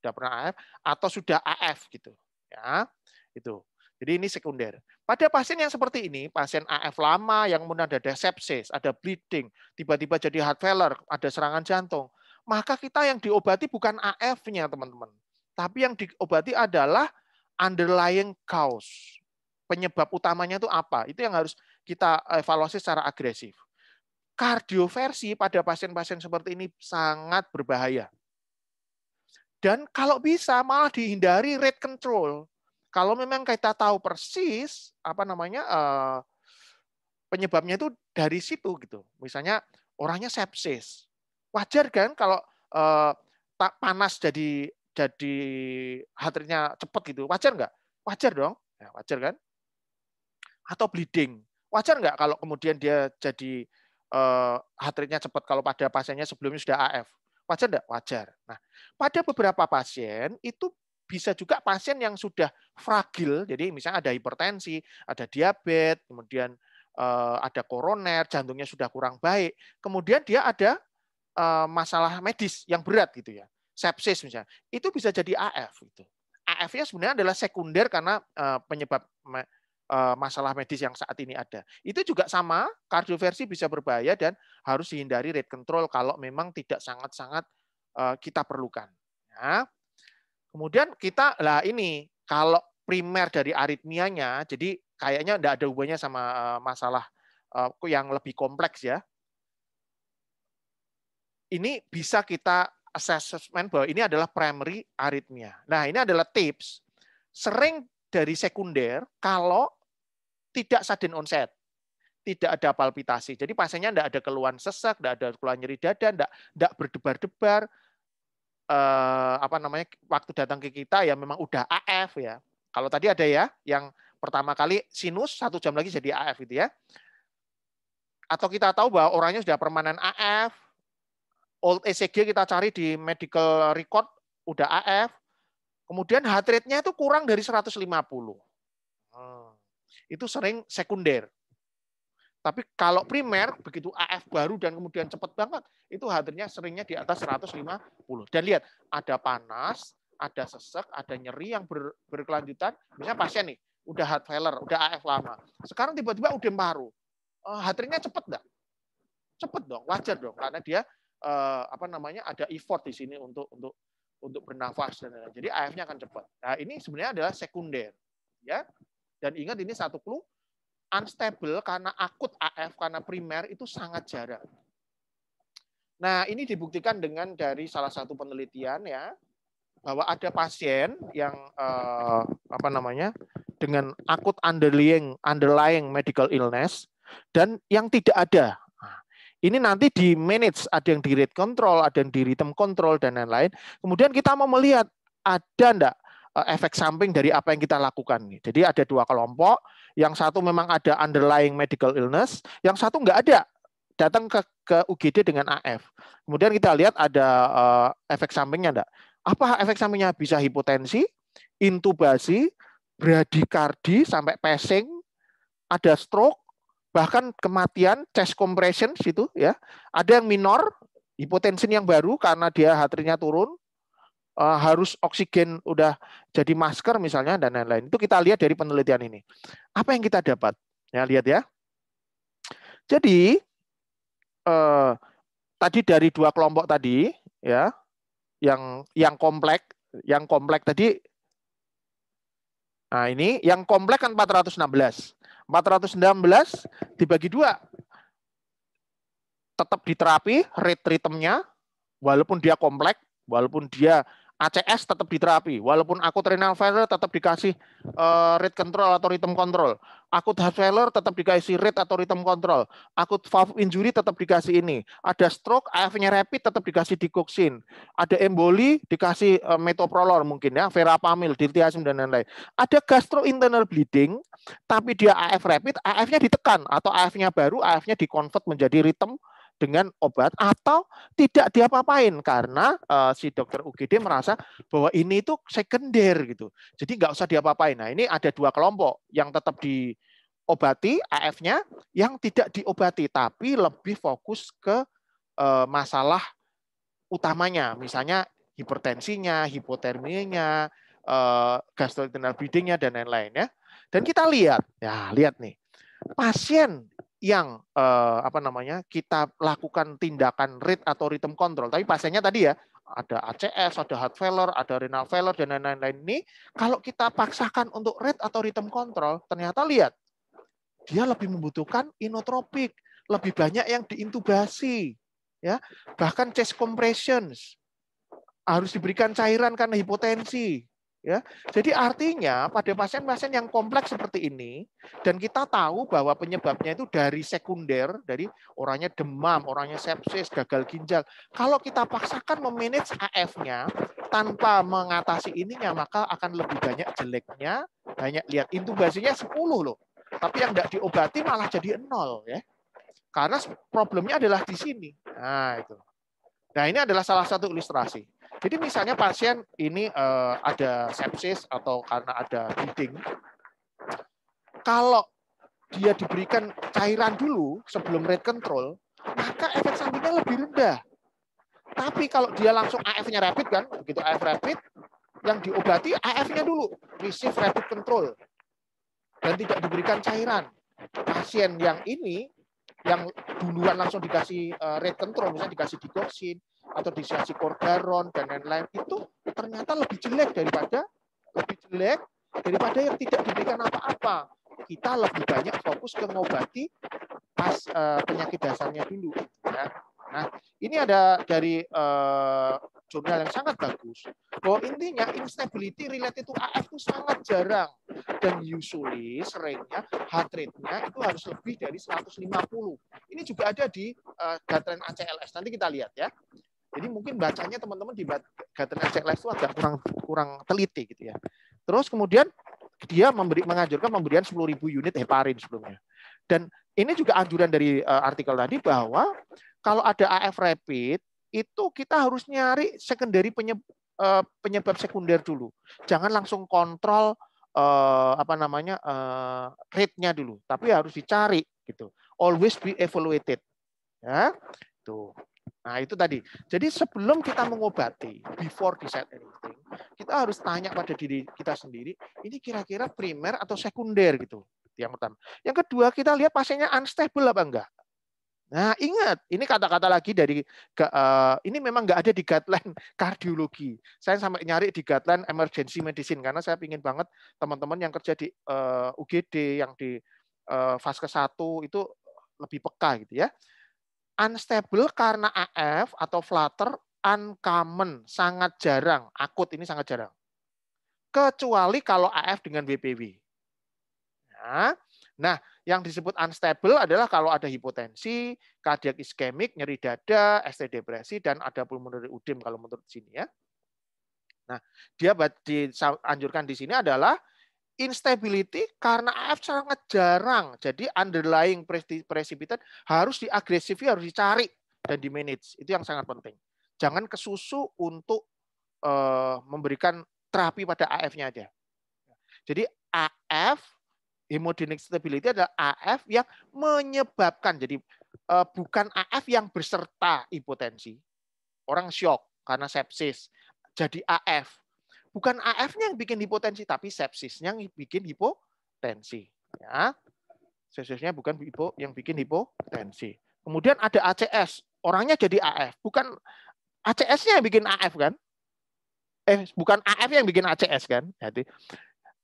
sudah pernah AF atau sudah AF gitu, ya itu. Jadi ini sekunder. Pada pasien yang seperti ini, pasien AF lama yang kemudian ada sepsis, ada bleeding, tiba-tiba jadi heart failure, ada serangan jantung, maka kita yang diobati bukan AF-nya, teman-teman. Tapi yang diobati adalah underlying cause. Penyebab utamanya itu apa? Itu yang harus kita eh, evaluasi secara agresif. Kardioversi pada pasien-pasien seperti ini sangat berbahaya. Dan kalau bisa malah dihindari rate control kalau memang kita tahu persis apa namanya eh, penyebabnya itu dari situ gitu. Misalnya orangnya sepsis. Wajar kan kalau eh, tak panas jadi jadi hatinya cepet gitu. Wajar nggak? Wajar dong. Ya, wajar kan? Atau bleeding. Wajar nggak kalau kemudian dia jadi eh, hatinya cepat kalau pada pasiennya sebelumnya sudah AF? Wajar nggak? Wajar. Nah, pada beberapa pasien itu bisa juga pasien yang sudah fragil, jadi misalnya ada hipertensi, ada diabetes, kemudian eh, ada koroner, jantungnya sudah kurang baik, kemudian dia ada eh, masalah medis yang berat gitu ya, sepsis misalnya, itu bisa jadi AF itu AF-nya sebenarnya adalah sekunder karena eh, penyebab masalah medis yang saat ini ada. Itu juga sama, kardioversi bisa berbahaya dan harus dihindari rate control kalau memang tidak sangat-sangat kita perlukan. Nah, Kemudian kita lah ini kalau primer dari aritmianya, jadi kayaknya tidak ada hubungannya sama eh, masalah eh, yang lebih kompleks ya. Ini bisa kita assessment bahwa ini adalah primary aritmia. Nah, ini adalah tips. Sering dari sekunder kalau tidak sudden onset tidak ada palpitasi. Jadi pasiennya tidak ada keluhan sesak, tidak ada keluhan nyeri dada, tidak, berdebar-debar, eh, apa namanya waktu datang ke kita ya memang udah AF ya. Kalau tadi ada ya yang pertama kali sinus satu jam lagi jadi AF gitu ya. Atau kita tahu bahwa orangnya sudah permanen AF, old ECG kita cari di medical record udah AF, kemudian heart rate-nya itu kurang dari 150. Hmm. Itu sering sekunder. Tapi kalau primer begitu AF baru dan kemudian cepat banget, itu hadirnya seringnya di atas 150. Dan lihat, ada panas, ada sesek, ada nyeri yang ber, berkelanjutan. Misalnya pasien nih, udah heart failure, udah AF lama. Sekarang tiba-tiba udah baru. Uh, eh, hatrinya cepat nggak? Cepet dong, wajar dong, karena dia uh, apa namanya ada effort di sini untuk untuk untuk bernafas dan lain-lain. Jadi AF-nya akan cepat. Nah, ini sebenarnya adalah sekunder, ya. Dan ingat ini satu clue unstable karena akut AF karena primer itu sangat jarang. Nah, ini dibuktikan dengan dari salah satu penelitian ya bahwa ada pasien yang eh, apa namanya dengan akut underlying underlying medical illness dan yang tidak ada. Nah, ini nanti di manage, ada yang di rate control, ada yang di rhythm control dan lain-lain. Kemudian kita mau melihat ada enggak eh, efek samping dari apa yang kita lakukan. Jadi ada dua kelompok, yang satu memang ada underlying medical illness, yang satu nggak ada. Datang ke, ke UGD dengan AF. Kemudian kita lihat ada uh, efek sampingnya enggak. Apa efek sampingnya? Bisa hipotensi, intubasi, bradikardi sampai passing, ada stroke, bahkan kematian chest compression situ ya. Ada yang minor, hipotensi yang baru karena dia hatinya turun, Eh, harus oksigen udah jadi masker misalnya dan lain-lain. Itu kita lihat dari penelitian ini. Apa yang kita dapat? Ya, lihat ya. Jadi eh, tadi dari dua kelompok tadi ya yang yang komplek, yang komplek tadi Nah, ini yang komplek kan 416. 416 dibagi dua. Tetap diterapi rate ritmenya walaupun dia komplek, walaupun dia ACS tetap diterapi, walaupun aku renal failure tetap dikasih uh, eh, rate control atau rhythm control. aku heart failure tetap dikasih rate atau rhythm control. Akut valve injury tetap dikasih ini. Ada stroke, AF-nya rapid tetap dikasih digoxin Ada emboli dikasih uh, metoprolol mungkin ya, verapamil, diltiazem dan lain-lain. Ada gastro internal bleeding, tapi dia AF rapid, AF-nya ditekan atau AF-nya baru, AF-nya dikonvert menjadi rhythm dengan obat atau tidak diapa-apain karena uh, si dokter UGD merasa bahwa ini itu sekunder gitu. Jadi nggak usah diapa-apain. Nah ini ada dua kelompok yang tetap diobati AF-nya, yang tidak diobati tapi lebih fokus ke uh, masalah utamanya, misalnya hipertensinya, hipoterminya uh, eh, gastrointestinal bleedingnya dan lain-lain ya. Dan kita lihat, ya lihat nih pasien yang eh, apa namanya kita lakukan tindakan rate atau rhythm control. Tapi pasiennya tadi ya ada ACS, ada heart failure, ada renal failure dan lain-lain ini. Kalau kita paksakan untuk rate atau rhythm control, ternyata lihat dia lebih membutuhkan inotropik, lebih banyak yang diintubasi, ya bahkan chest compressions harus diberikan cairan karena hipotensi Ya, jadi artinya pada pasien-pasien yang kompleks seperti ini dan kita tahu bahwa penyebabnya itu dari sekunder, dari orangnya demam, orangnya sepsis, gagal ginjal. Kalau kita paksakan memanage AF-nya tanpa mengatasi ininya, maka akan lebih banyak jeleknya. Banyak lihat intubasinya 10 loh. Tapi yang tidak diobati malah jadi nol ya. Karena problemnya adalah di sini. Nah, itu. Nah, ini adalah salah satu ilustrasi. Jadi misalnya pasien ini uh, ada sepsis atau karena ada bleeding, kalau dia diberikan cairan dulu sebelum rate control, maka efek sampingnya lebih rendah. Tapi kalau dia langsung AF-nya rapid kan, begitu AF rapid, yang diobati AF-nya dulu, receive rapid control, dan tidak diberikan cairan. Pasien yang ini, yang duluan langsung dikasih eh, rate control, misalnya dikasih digoxin atau disiasi korbaron dan lain-lain itu ternyata lebih jelek daripada lebih jelek daripada yang tidak diberikan apa-apa. Kita lebih banyak fokus ke ngobati pas e, penyakit dasarnya dulu. Ya. Nah, ini ada dari e, jurnal yang sangat bagus. Bahwa intinya instability related to AF itu sangat jarang. Dan usually seringnya heart rate-nya itu harus lebih dari 150. Ini juga ada di uh, eh, guideline ACLS. Nanti kita lihat ya. Jadi mungkin bacanya teman-teman di guideline checklist itu agak kurang kurang teliti gitu ya. Terus kemudian dia memberi menganjurkan pemberian 10.000 unit heparin sebelumnya. Dan ini juga anjuran dari uh, artikel tadi bahwa kalau ada AF rapid itu kita harus nyari secondary penyebab, uh, eh, penyebab sekunder dulu. Jangan langsung kontrol uh, apa namanya uh, rate-nya dulu, tapi harus dicari gitu. Always be evaluated. Ya. Tuh. Nah, itu tadi. Jadi sebelum kita mengobati, before decide anything, kita harus tanya pada diri kita sendiri, ini kira-kira primer atau sekunder gitu. Yang pertama. Yang kedua, kita lihat pasiennya unstable apa enggak. Nah, ingat, ini kata-kata lagi dari uh, ini memang enggak ada di guideline kardiologi. Saya sampai nyari di guideline emergency medicine karena saya ingin banget teman-teman yang kerja di uh, eh, UGD yang di uh, ke 1 itu lebih peka gitu ya. Unstable karena AF atau flutter uncommon, sangat jarang. Akut ini sangat jarang. Kecuali kalau AF dengan WPW. Ya. Nah, yang disebut unstable adalah kalau ada hipotensi, kardiak iskemik, nyeri dada, ST depresi, dan ada pulmoner udem kalau menurut sini ya. Nah, dia dianjurkan di sini adalah instability karena AF sangat jarang. Jadi underlying precipitate harus diagresifi, harus dicari dan di manage. Itu yang sangat penting. Jangan kesusu untuk uh, memberikan terapi pada AF-nya aja. Jadi AF hemodynamic stability adalah AF yang menyebabkan. Jadi uh, bukan AF yang berserta hipotensi. Orang shock karena sepsis. Jadi AF bukan AF-nya yang bikin hipotensi, tapi sepsisnya yang bikin hipotensi. Ya. Sepsisnya bukan hipo, yang bikin hipotensi. Kemudian ada ACS, orangnya jadi AF, bukan ACS-nya yang bikin AF kan? Eh, bukan AF yang bikin ACS kan? Jadi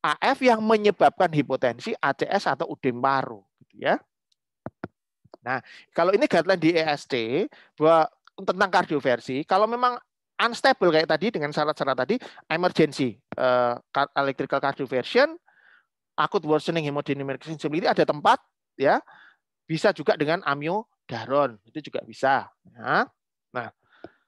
AF yang menyebabkan hipotensi ACS atau udem baru. Gitu ya. Nah, kalau ini guideline di EST bahwa tentang kardioversi, kalau memang unstable kayak tadi dengan syarat-syarat tadi emergency uh, electrical cardioversion akut worsening hemodynamic sensitivity ada tempat ya bisa juga dengan amiodaron itu juga bisa ya. nah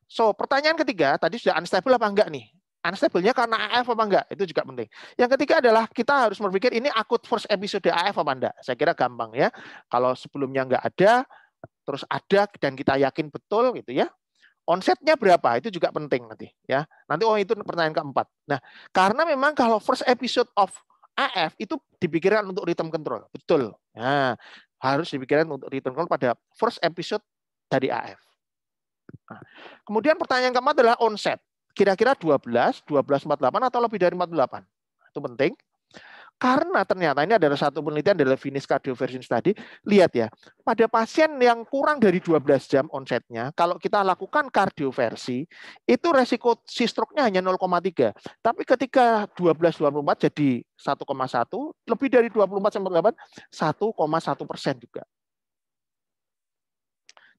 so pertanyaan ketiga tadi sudah unstable apa enggak nih unstable-nya karena AF apa enggak itu juga penting yang ketiga adalah kita harus berpikir ini akut first episode AF apa enggak saya kira gampang ya kalau sebelumnya enggak ada terus ada dan kita yakin betul gitu ya onsetnya berapa itu juga penting nanti ya nanti oh itu pertanyaan keempat nah karena memang kalau first episode of AF itu dipikirkan untuk rhythm control betul nah harus dipikirkan untuk rhythm control pada first episode dari AF nah, kemudian pertanyaan keempat adalah onset kira-kira 12 12 48 atau lebih dari 48 itu penting karena ternyata ini adalah satu penelitian dari Finnish Cardioversion Study. Lihat ya, pada pasien yang kurang dari 12 jam onsetnya, kalau kita lakukan kardioversi, itu resiko sistroknya hanya 0,3. Tapi ketika 12-24 jadi 1,1, lebih dari 24 8, 1,1 persen juga.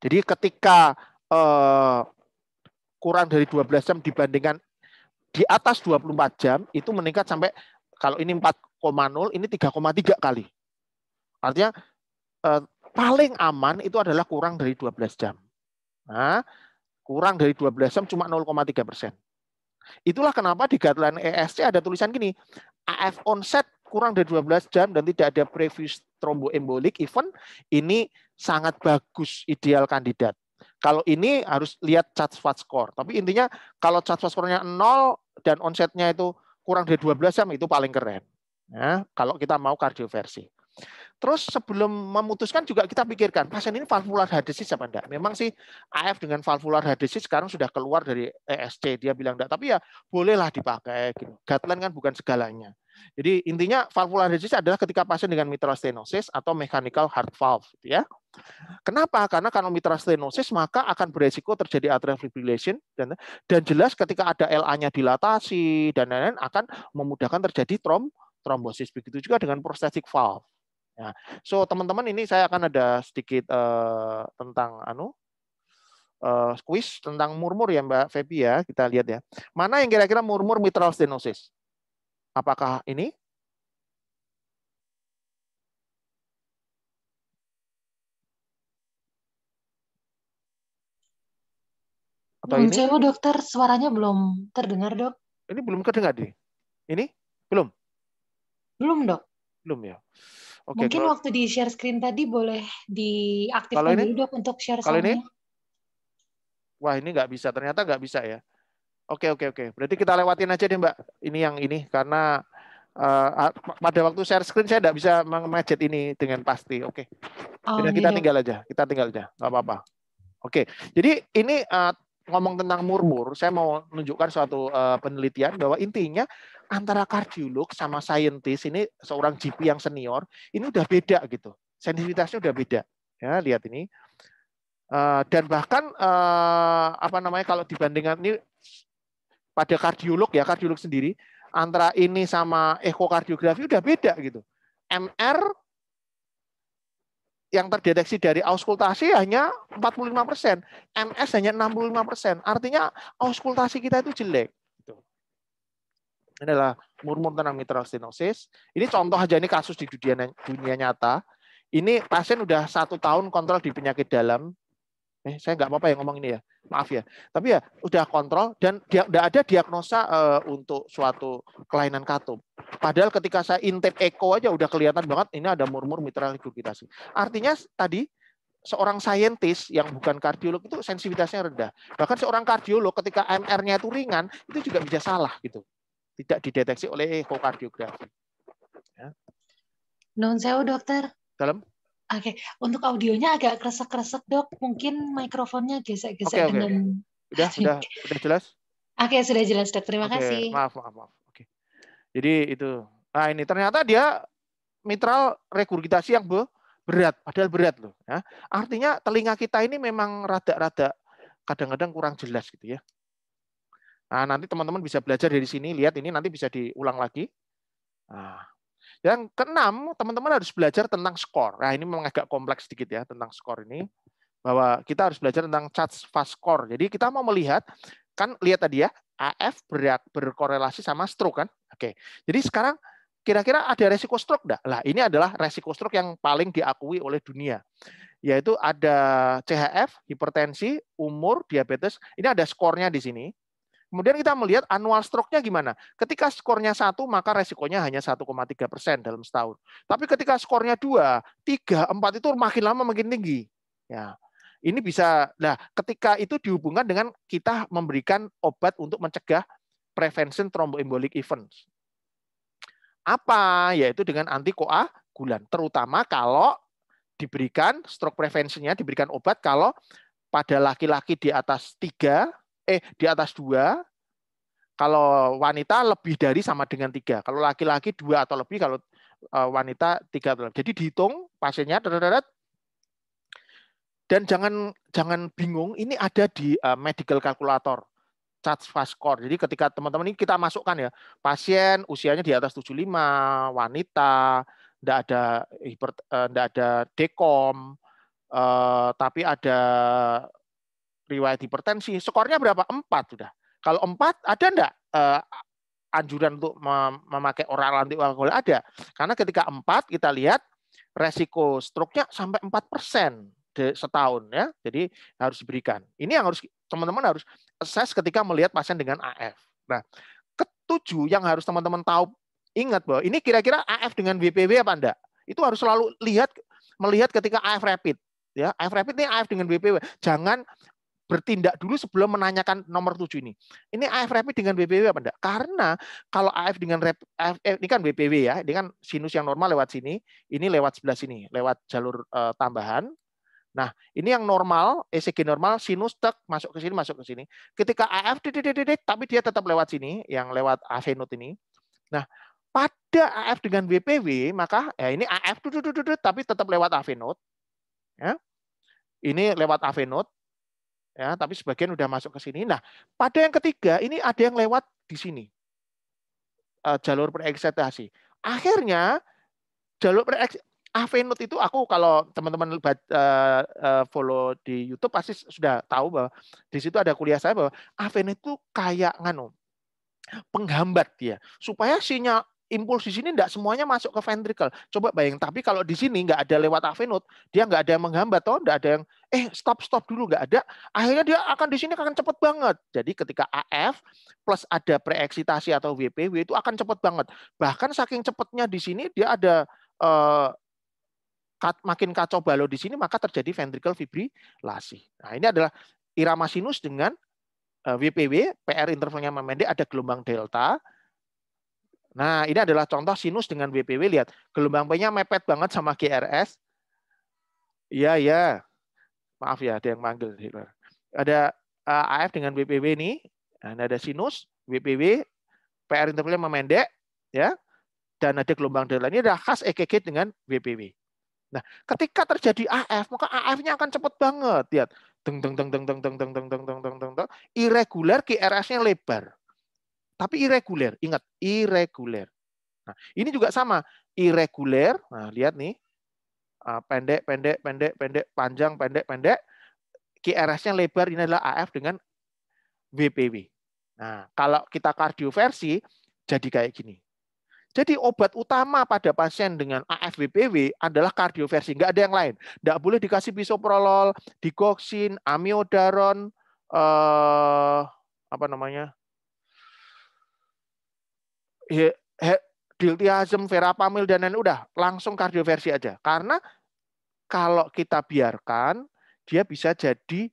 Jadi ketika eh, kurang dari 12 jam dibandingkan di atas 24 jam, itu meningkat sampai kalau ini 4 3,0 ini 3,3 kali. Artinya eh, paling aman itu adalah kurang dari 12 jam. Nah, kurang dari 12 jam cuma 0,3 persen. Itulah kenapa di guideline ESC ada tulisan gini, AF onset kurang dari 12 jam dan tidak ada previous tromboembolik event, ini sangat bagus, ideal kandidat. Kalau ini harus lihat chart fat score. Tapi intinya kalau chart fat score-nya 0 dan onsetnya itu kurang dari 12 jam itu paling keren. Ya, kalau kita mau kardioversi. Terus sebelum memutuskan juga kita pikirkan, pasien ini valvular disease apa enggak? Memang sih AF dengan valvular disease sekarang sudah keluar dari ESC, dia bilang enggak. Tapi ya bolehlah dipakai. Gitu. Guideline kan bukan segalanya. Jadi intinya valvular disease adalah ketika pasien dengan mitral stenosis atau mechanical heart valve. Gitu ya. Kenapa? Karena kalau mitral stenosis maka akan beresiko terjadi atrial fibrillation dan, dan jelas ketika ada LA-nya dilatasi dan lain-lain akan memudahkan terjadi trombosis trombosis. Begitu juga dengan prostatic valve. Ya. So teman-teman ini saya akan ada sedikit uh, tentang anu uh, quiz tentang murmur ya Mbak Febi ya. Kita lihat ya. Mana yang kira-kira murmur mitral stenosis? Apakah ini? Atau ini? dokter, suaranya belum terdengar dok. Ini belum kedengar deh. Ini belum. Belum dok. Belum ya. Oke, Mungkin kalau, waktu di share screen tadi boleh diaktifkan ini, dulu dok untuk share Kalau ini, wah ini nggak bisa. Ternyata nggak bisa ya. Oke oke oke. Berarti kita lewatin aja deh mbak. Ini yang ini karena uh, pada waktu share screen saya tidak bisa mengmajet ini dengan pasti. Oke. Oh, iya, kita iya. tinggal aja. Kita tinggal aja. Gak apa-apa. Oke. Jadi ini uh, ngomong tentang murmur, saya mau menunjukkan suatu uh, penelitian bahwa intinya antara kardiolog sama saintis ini seorang GP yang senior ini udah beda gitu. Sensitivitasnya udah beda. Ya, lihat ini. Eh, dan bahkan eh, apa namanya kalau dibandingkan ini pada kardiolog ya, kardiolog sendiri antara ini sama ekokardiografi udah beda gitu. MR yang terdeteksi dari auskultasi hanya 45%, MS hanya 65%. Artinya auskultasi kita itu jelek. Ini adalah murmur tentang stenosis. Ini contoh aja ini kasus di dunia, dunia nyata. Ini pasien udah satu tahun kontrol di penyakit dalam. Eh, saya nggak apa-apa yang ngomong ini ya, maaf ya. Tapi ya udah kontrol dan dia udah ada diagnosa uh, untuk suatu kelainan katup. Padahal ketika saya intip echo aja udah kelihatan banget ini ada murmur mitral regurgitasi. Artinya tadi seorang saintis yang bukan kardiolog itu sensitivitasnya rendah. Bahkan seorang kardiolog ketika MR-nya itu ringan, itu juga bisa salah gitu tidak dideteksi oleh ekokardiografi. Ya. Non sewu dokter. Dalam? Oke, okay. untuk audionya agak kresek-kresek dok. Mungkin mikrofonnya gesek-gesek okay, okay. dengan. Udah, sudah, sudah jelas. Oke, okay, sudah jelas dok. Terima okay. kasih. Maaf, maaf, maaf. Oke. Okay. Jadi itu. Nah ini ternyata dia mitral regurgitasi yang berat, padahal berat loh. Ya. Artinya telinga kita ini memang rada-rada kadang-kadang kurang jelas gitu ya. Nah, nanti teman-teman bisa belajar dari sini, lihat ini nanti bisa diulang lagi. Nah, yang keenam, teman-teman harus belajar tentang skor. Nah, ini memang agak kompleks sedikit ya tentang skor ini. Bahwa kita harus belajar tentang charge fast score. Jadi kita mau melihat, kan lihat tadi ya, AF berak, berkorelasi sama stroke kan? Oke. Jadi sekarang kira-kira ada resiko stroke enggak? Lah, ini adalah resiko stroke yang paling diakui oleh dunia. Yaitu ada CHF, hipertensi, umur, diabetes. Ini ada skornya di sini. Kemudian kita melihat annual stroke-nya gimana. Ketika skornya satu, maka resikonya hanya 1,3 persen dalam setahun. Tapi ketika skornya dua, tiga, empat itu makin lama makin tinggi. Ya, ini bisa. Nah, ketika itu dihubungkan dengan kita memberikan obat untuk mencegah prevention thromboembolic events. Apa? Yaitu dengan antikoagulan, terutama kalau diberikan stroke preventionnya diberikan obat kalau pada laki-laki di atas tiga eh di atas dua kalau wanita lebih dari sama dengan tiga kalau laki-laki dua atau lebih kalau eh, wanita tiga atau lebih jadi dihitung pasiennya dan jangan jangan bingung ini ada di eh, medical calculator charge fast score jadi ketika teman-teman ini kita masukkan ya pasien usianya di atas 75 wanita tidak ada tidak eh, ada dekom tapi ada riwayat hipertensi, skornya berapa? Empat sudah. Kalau empat, ada enggak eh, anjuran untuk memakai oral antialkohol? Ada. Karena ketika empat, kita lihat resiko stroke-nya sampai empat persen setahun ya. Jadi harus diberikan. Ini yang harus teman-teman harus assess ketika melihat pasien dengan AF. Nah, ketujuh yang harus teman-teman tahu ingat bahwa ini kira-kira AF dengan bpw apa enggak? Itu harus selalu lihat melihat ketika AF rapid ya AF rapid ini AF dengan BPW jangan bertindak dulu sebelum menanyakan nomor tujuh ini. Ini AF rapid dengan BPW apa enggak? Karena kalau AF dengan rep, AF, eh, ini kan BPW ya, ini kan sinus yang normal lewat sini, ini lewat sebelah sini, lewat jalur eh, tambahan. Nah, ini yang normal, ECG normal, sinus tek masuk ke sini, masuk ke sini. Ketika AF dididididid, tapi dia tetap lewat sini, yang lewat AV node ini. Nah, pada AF dengan BPW, maka eh, ini AF dudududud, tapi tetap lewat node. Ya. Ini lewat AV node ya tapi sebagian udah masuk ke sini. Nah, pada yang ketiga ini ada yang lewat di sini. Eh, jalur pereksitasi. Akhirnya jalur pereks Avenut itu aku kalau teman-teman eh, eh, follow di YouTube pasti sudah tahu bahwa di situ ada kuliah saya bahwa Avenut itu kayak nganu penghambat dia supaya sinyal impuls di sini tidak semuanya masuk ke ventricle. Coba bayang, tapi kalau di sini nggak ada lewat avenut, dia nggak ada yang menghambat, toh nggak ada yang eh stop stop dulu nggak ada. Akhirnya dia akan di sini akan cepet banget. Jadi ketika AF plus ada preeksitasi atau WPW itu akan cepet banget. Bahkan saking cepetnya di sini dia ada eh, makin kacau balau di sini maka terjadi ventricle fibrilasi. Nah, ini adalah irama sinus dengan WPW, eh, PR intervalnya memendek, ada gelombang delta, Nah, ini adalah contoh sinus dengan WPW. Lihat, gelombang P-nya mepet banget sama GRS. Iya, iya. Maaf ya, ada yang manggil. Ada AF dengan WPW ini. Nah, ada sinus, WPW, PR intervalnya memendek. ya Dan ada gelombang delta. Ini adalah khas EKG dengan WPW. Nah, ketika terjadi AF, maka AF-nya akan cepat banget. Lihat, deng deng deng deng deng deng deng deng deng deng deng deng irregular GRS-nya lebar tapi irregular, Ingat, irregular. Nah, ini juga sama, irregular. Nah, lihat nih. Ah, pendek, pendek, pendek, pendek, panjang, pendek, pendek. QRS-nya lebar ini adalah AF dengan WPW. Nah, kalau kita kardioversi jadi kayak gini. Jadi obat utama pada pasien dengan AFBPW adalah kardioversi, nggak ada yang lain. Nggak boleh dikasih bisoprolol, digoksin, amiodaron, eh, apa namanya, vera pamil dan lain udah langsung kardioversi aja. Karena kalau kita biarkan dia bisa jadi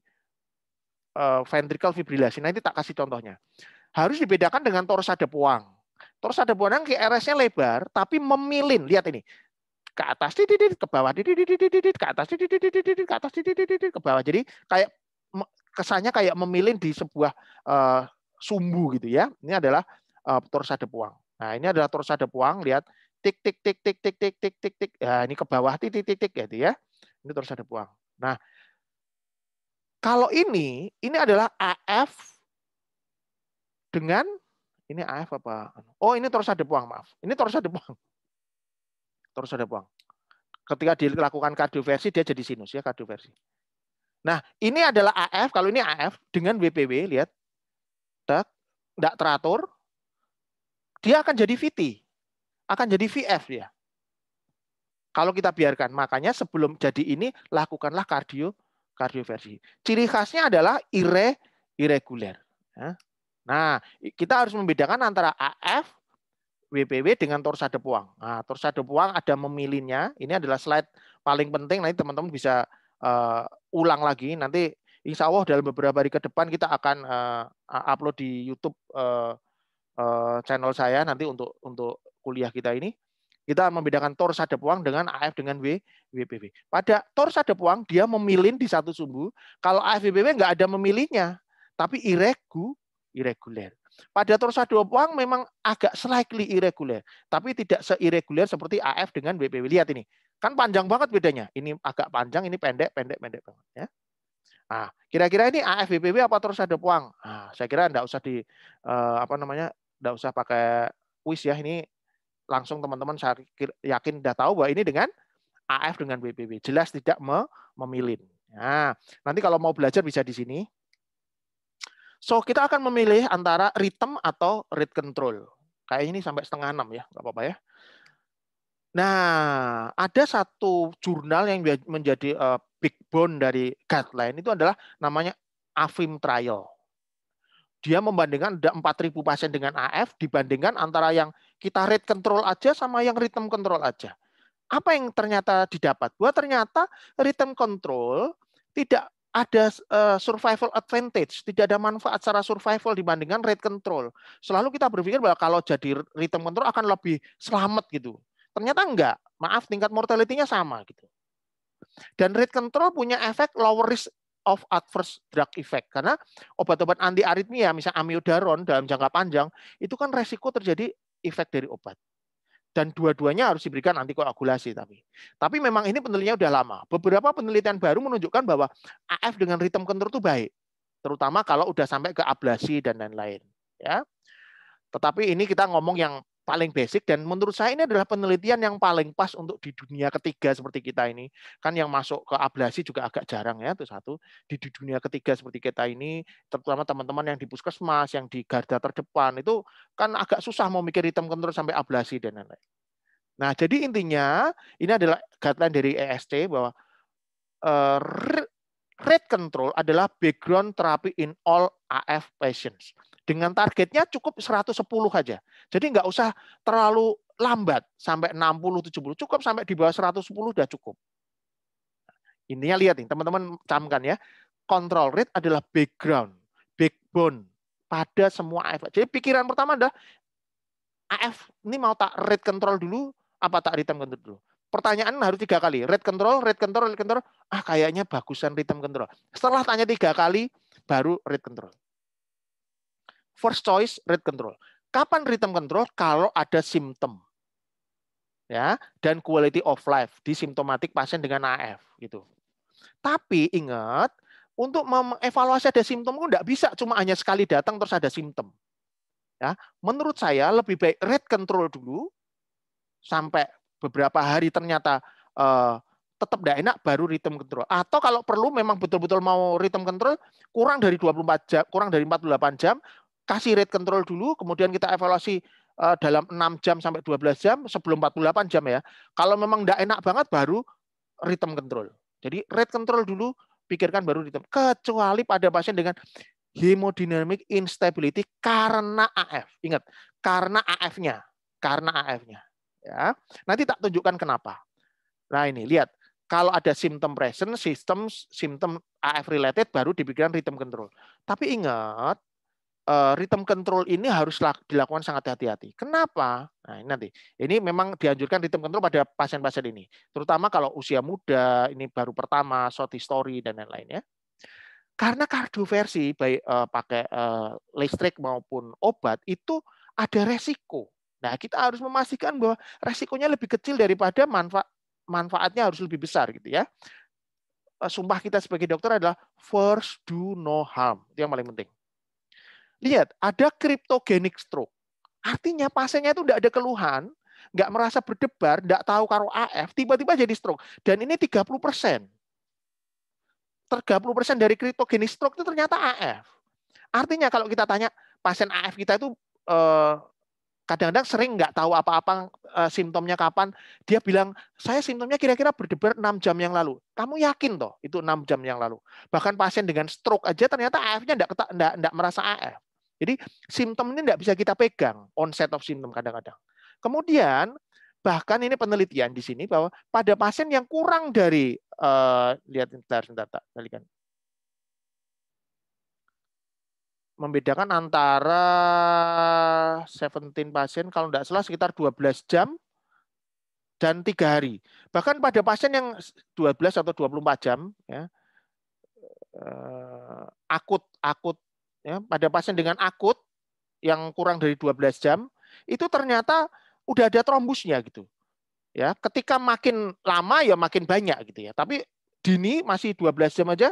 uh, ventricle fibrilasi. Nanti tak kasih contohnya. Harus dibedakan dengan torsada puang. Torsada puang yang RS-nya lebar tapi memilin. Lihat ini. Ke atas di di di ke bawah di di di di di ke atas di di ke atas di di ke bawah. Jadi kayak kesannya kayak memilin di sebuah uh, sumbu gitu ya. Ini adalah uh, eh, torsada puang. Nah, ini adalah ada puang, lihat tik tik tik tik tik tik tik tik tik. Nah, ini ke bawah tik tik tik tik gitu ya. Ini ada puang. Nah, kalau ini ini adalah AF dengan ini AF apa? Oh, ini ada puang, maaf. Ini ada puang. ada puang. Ketika dilakukan kardioversi dia jadi sinus ya kardioversi. Nah, ini adalah AF, kalau ini AF dengan WPW lihat tak tidak teratur, dia akan jadi VT, akan jadi VF ya. Kalau kita biarkan, makanya sebelum jadi ini lakukanlah kardio kardioversi. Ciri khasnya adalah ire irreguler. Ya. Nah, kita harus membedakan antara AF, WPW dengan torsade puang. Nah, torsade puang ada memilinnya. Ini adalah slide paling penting. Nanti teman-teman bisa uh, ulang lagi. Nanti insya Allah dalam beberapa hari ke depan kita akan uh, eh, upload di YouTube uh, Eh, channel saya nanti untuk untuk kuliah kita ini kita membedakan tor sadepuang dengan AF dengan w, WPB. Pada tor sadepuang dia memilih di satu sumbu, kalau AF WPB nggak ada memilihnya, tapi iregu irreguler. Pada tor sadepuang memang agak slightly irreguler, tapi tidak seireguler seperti AF dengan WPB. Lihat ini, kan panjang banget bedanya. Ini agak panjang, ini pendek, pendek, pendek banget ya. Nah, kira-kira ini AF WPB apa tor sadepuang? Nah, saya kira nggak usah di uh, apa namanya Nggak usah pakai quiz ya, ini langsung teman-teman saya yakin sudah tahu bahwa ini dengan AF dengan BBB. Jelas tidak memilih. Nah, nanti kalau mau belajar bisa di sini. So, kita akan memilih antara rhythm atau rate control. kayak ini sampai setengah enam ya, nggak apa-apa ya. Nah, ada satu jurnal yang menjadi uh, big bone dari guideline itu adalah namanya AFIM Trial dia membandingkan ada 4.000 pasien dengan AF dibandingkan antara yang kita rate control aja sama yang rhythm control aja. Apa yang ternyata didapat? Bahwa ternyata rhythm control tidak ada eh, survival advantage, tidak ada manfaat secara survival dibandingkan rate control. Selalu kita berpikir bahwa kalau jadi rhythm control akan lebih selamat gitu. Ternyata enggak. Maaf, tingkat mortality-nya sama gitu. Dan rate control punya efek lower risk of adverse drug effect. Karena obat-obat anti aritmia, misalnya amiodaron dalam jangka panjang, itu kan resiko terjadi efek dari obat. Dan dua-duanya harus diberikan antikoagulasi tapi. Tapi memang ini penelitiannya sudah lama. Beberapa penelitian baru menunjukkan bahwa AF dengan ritme kentur itu baik. Terutama kalau udah sampai ke ablasi dan lain-lain. Ya. Tetapi ini kita ngomong yang paling basic dan menurut saya ini adalah penelitian yang paling pas untuk di dunia ketiga seperti kita ini kan yang masuk ke ablasi juga agak jarang ya itu satu di dunia ketiga seperti kita ini terutama teman-teman yang di puskesmas yang di garda terdepan itu kan agak susah mau mikir hitam kontrol sampai ablasi dan lain-lain nah jadi intinya ini adalah guideline dari EST bahwa eh, red rate control adalah background terapi in all AF patients dengan targetnya cukup 110 aja. Jadi nggak usah terlalu lambat sampai 60 70 cukup sampai di bawah 110 sudah cukup. Intinya lihat nih teman-teman camkan ya. Control rate adalah background, backbone pada semua AF. Jadi pikiran pertama adalah AF ini mau tak rate control dulu apa tak rhythm control dulu. Pertanyaan harus tiga kali. Rate control, rate control, rate control. Ah kayaknya bagusan rhythm control. Setelah tanya tiga kali baru rate control. First choice rate control. Kapan rhythm control? Kalau ada simptom. Ya, dan quality of life di simptomatik pasien dengan AF gitu. Tapi ingat, untuk mengevaluasi ada simptom itu tidak bisa cuma hanya sekali datang terus ada simptom. Ya, menurut saya lebih baik rate control dulu sampai beberapa hari ternyata eh, tetap tidak enak baru rhythm control. Atau kalau perlu memang betul-betul mau rhythm control kurang dari 24 jam, kurang dari 48 jam kasih rate control dulu, kemudian kita evaluasi uh, dalam 6 jam sampai 12 jam sebelum 48 jam ya. Kalau memang tidak enak banget baru rhythm control. Jadi rate control dulu, pikirkan baru rhythm. Kecuali pada pasien dengan hemodynamic instability karena AF. Ingat, karena AF-nya, karena AF-nya. Ya. Nanti tak tunjukkan kenapa. Nah ini lihat, kalau ada symptom present, sistem simptom AF related baru dipikirkan rhythm control. Tapi ingat, Eh, rhythm control ini harus dilakukan sangat hati-hati. Kenapa? Nah, ini nanti. Ini memang dianjurkan rhythm control pada pasien-pasien ini, terutama kalau usia muda, ini baru pertama, short history dan lain-lain ya. Karena kardioversi baik uh, pakai uh, listrik maupun obat itu ada resiko. Nah, kita harus memastikan bahwa resikonya lebih kecil daripada manfaat manfaatnya harus lebih besar gitu ya. Sumpah kita sebagai dokter adalah first do no harm. Itu yang paling penting Lihat, ada cryptogenic stroke. Artinya pasiennya itu tidak ada keluhan, nggak merasa berdebar, tidak tahu karo AF, tiba-tiba jadi stroke. Dan ini 30 persen. 30 persen dari cryptogenic stroke itu ternyata AF. Artinya kalau kita tanya pasien AF kita itu eh, kadang-kadang sering nggak tahu apa-apa eh, simptomnya kapan. Dia bilang, saya simptomnya kira-kira berdebar 6 jam yang lalu. Kamu yakin toh itu 6 jam yang lalu? Bahkan pasien dengan stroke aja ternyata AF-nya nggak, nggak merasa AF. Jadi simptom ini tidak bisa kita pegang, onset of symptom kadang-kadang. Kemudian bahkan ini penelitian di sini bahwa pada pasien yang kurang dari uh, lihat sebentar sebentar tak Membedakan antara 17 pasien kalau tidak salah sekitar 12 jam dan tiga hari. Bahkan pada pasien yang 12 atau 24 jam ya, eh, akut akut ya, pada pasien dengan akut yang kurang dari 12 jam, itu ternyata udah ada trombusnya gitu. Ya, ketika makin lama ya makin banyak gitu ya. Tapi dini masih 12 jam aja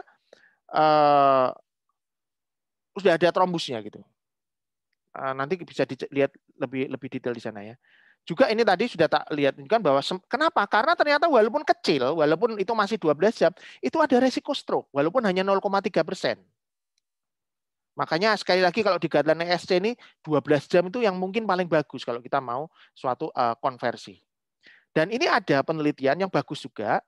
eh, sudah ada trombusnya gitu. Uh, nanti bisa dilihat lebih lebih detail di sana ya. Juga ini tadi sudah tak lihat kan bahwa kenapa? Karena ternyata walaupun kecil, walaupun itu masih 12 jam, itu ada resiko stroke walaupun hanya 0,3 persen. Makanya sekali lagi kalau di guideline ESC ini 12 jam itu yang mungkin paling bagus kalau kita mau suatu uh, konversi. Dan ini ada penelitian yang bagus juga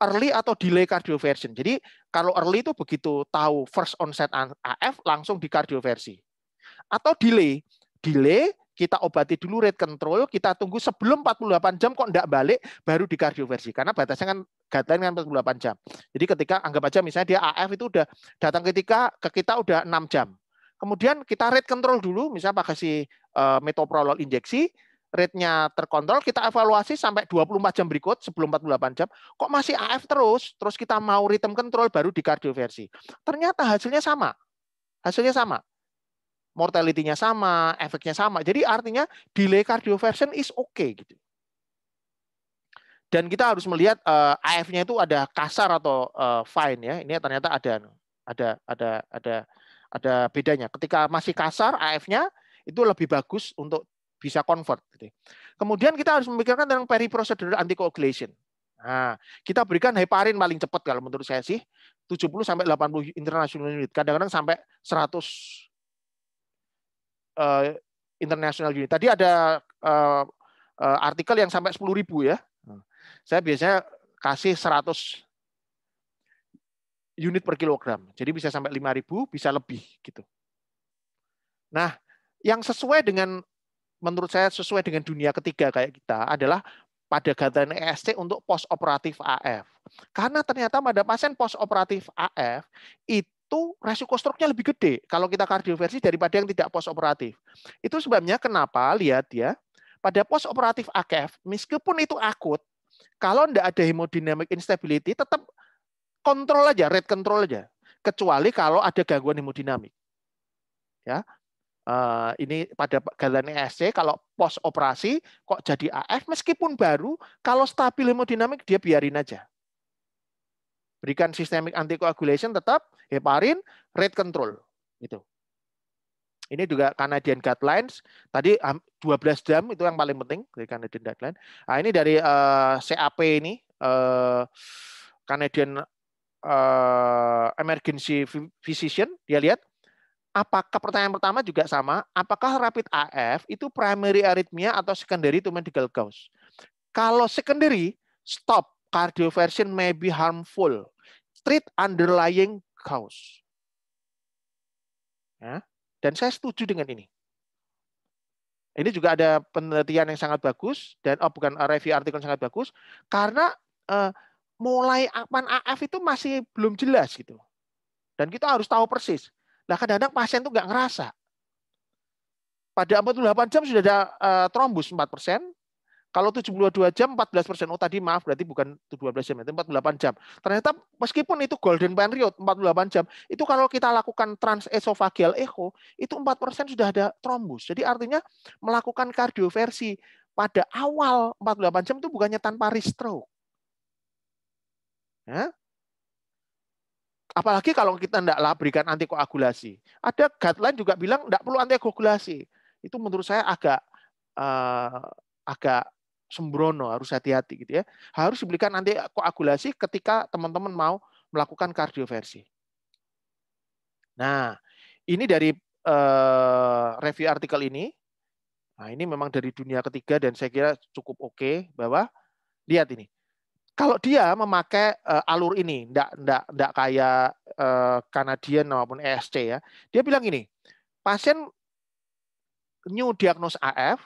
early atau delay cardioversion. Jadi kalau early itu begitu tahu first onset AF langsung di cardioversi. Atau delay. Delay kita obati dulu rate control, kita tunggu sebelum 48 jam kok enggak balik baru di kardioversi. Karena batasnya kan Guideline kan 48 jam. Jadi ketika anggap aja misalnya dia AF itu udah datang ketika ke kita udah 6 jam. Kemudian kita rate control dulu, misalnya pakai si eh, metoprolol injeksi, rate-nya terkontrol, kita evaluasi sampai 24 jam berikut, sebelum 48 jam, kok masih AF terus, terus kita mau rhythm control baru di kardioversi. Ternyata hasilnya sama. Hasilnya sama. Mortality-nya sama, efeknya sama. Jadi artinya delay cardioversion is okay. gitu dan kita harus melihat uh, eh, AF-nya itu ada kasar atau uh, fine ya. Ini ternyata ada ada ada ada ada bedanya. Ketika masih kasar AF-nya itu lebih bagus untuk bisa convert. Gitu. Kemudian kita harus memikirkan tentang periprocedural anticoagulation. Nah, kita berikan heparin paling cepat kalau menurut saya sih 70 sampai 80 international unit. Kadang-kadang sampai 100 uh, eh, international unit. Tadi ada uh, uh, artikel yang sampai 10.000 ya saya biasanya kasih 100 unit per kilogram. Jadi bisa sampai 5.000, bisa lebih gitu. Nah, yang sesuai dengan menurut saya sesuai dengan dunia ketiga kayak kita adalah pada gantian ESC untuk post operatif AF. Karena ternyata pada pasien post operatif AF itu resiko stroke-nya lebih gede kalau kita kardioversi daripada yang tidak post operatif. Itu sebabnya kenapa lihat ya, pada post operatif AF meskipun itu akut kalau tidak ada hemodynamic instability, tetap kontrol aja, rate control aja. Kecuali kalau ada gangguan hemodinamik. Ya, eh, ini pada galian ESC kalau pos operasi kok jadi AF meskipun baru kalau stabil hemodinamik dia biarin aja. Berikan sistemik anticoagulation tetap heparin, rate control gitu. Ini juga Canadian Guidelines. Tadi 12 jam itu yang paling penting dari Canadian Guidelines. Nah, ini dari uh, eh, CAP ini uh, Canadian uh, Emergency Physician. Dia lihat apakah pertanyaan pertama juga sama, apakah rapid AF itu primary arrhythmia atau secondary to medical cause? Kalau secondary, stop. Cardioversion may be harmful. Treat underlying cause. Ya. Dan saya setuju dengan ini. Ini juga ada penelitian yang sangat bagus dan oh bukan eh, review artikel yang sangat bagus karena eh, mulai kapan AF itu masih belum jelas gitu. Dan kita harus tahu persis. Nah kadang-kadang pasien tuh nggak ngerasa. Pada 48 jam sudah ada eh, trombus 4 persen, kalau 72 jam 14 persen, oh tadi maaf berarti bukan 12 jam, itu 48 jam. Ternyata meskipun itu golden period 48 jam, itu kalau kita lakukan transesophageal echo, itu 4 persen sudah ada trombus. Jadi artinya melakukan kardioversi pada awal 48 jam itu bukannya tanpa risk stroke. Ya, apalagi kalau kita tidak berikan antikoagulasi. Ada guideline juga bilang tidak perlu antikoagulasi. Itu menurut saya agak uh, agak sembrono, harus hati-hati gitu ya. Harus diberikan nanti koagulasi ketika teman-teman mau melakukan kardioversi. Nah, ini dari uh, review artikel ini. Nah, ini memang dari dunia ketiga dan saya kira cukup oke okay bahwa lihat ini. Kalau dia memakai uh, alur ini, ndak ndak ndak kayak uh, eh, Kanadian maupun ESC ya. Dia bilang ini, pasien new diagnosis AF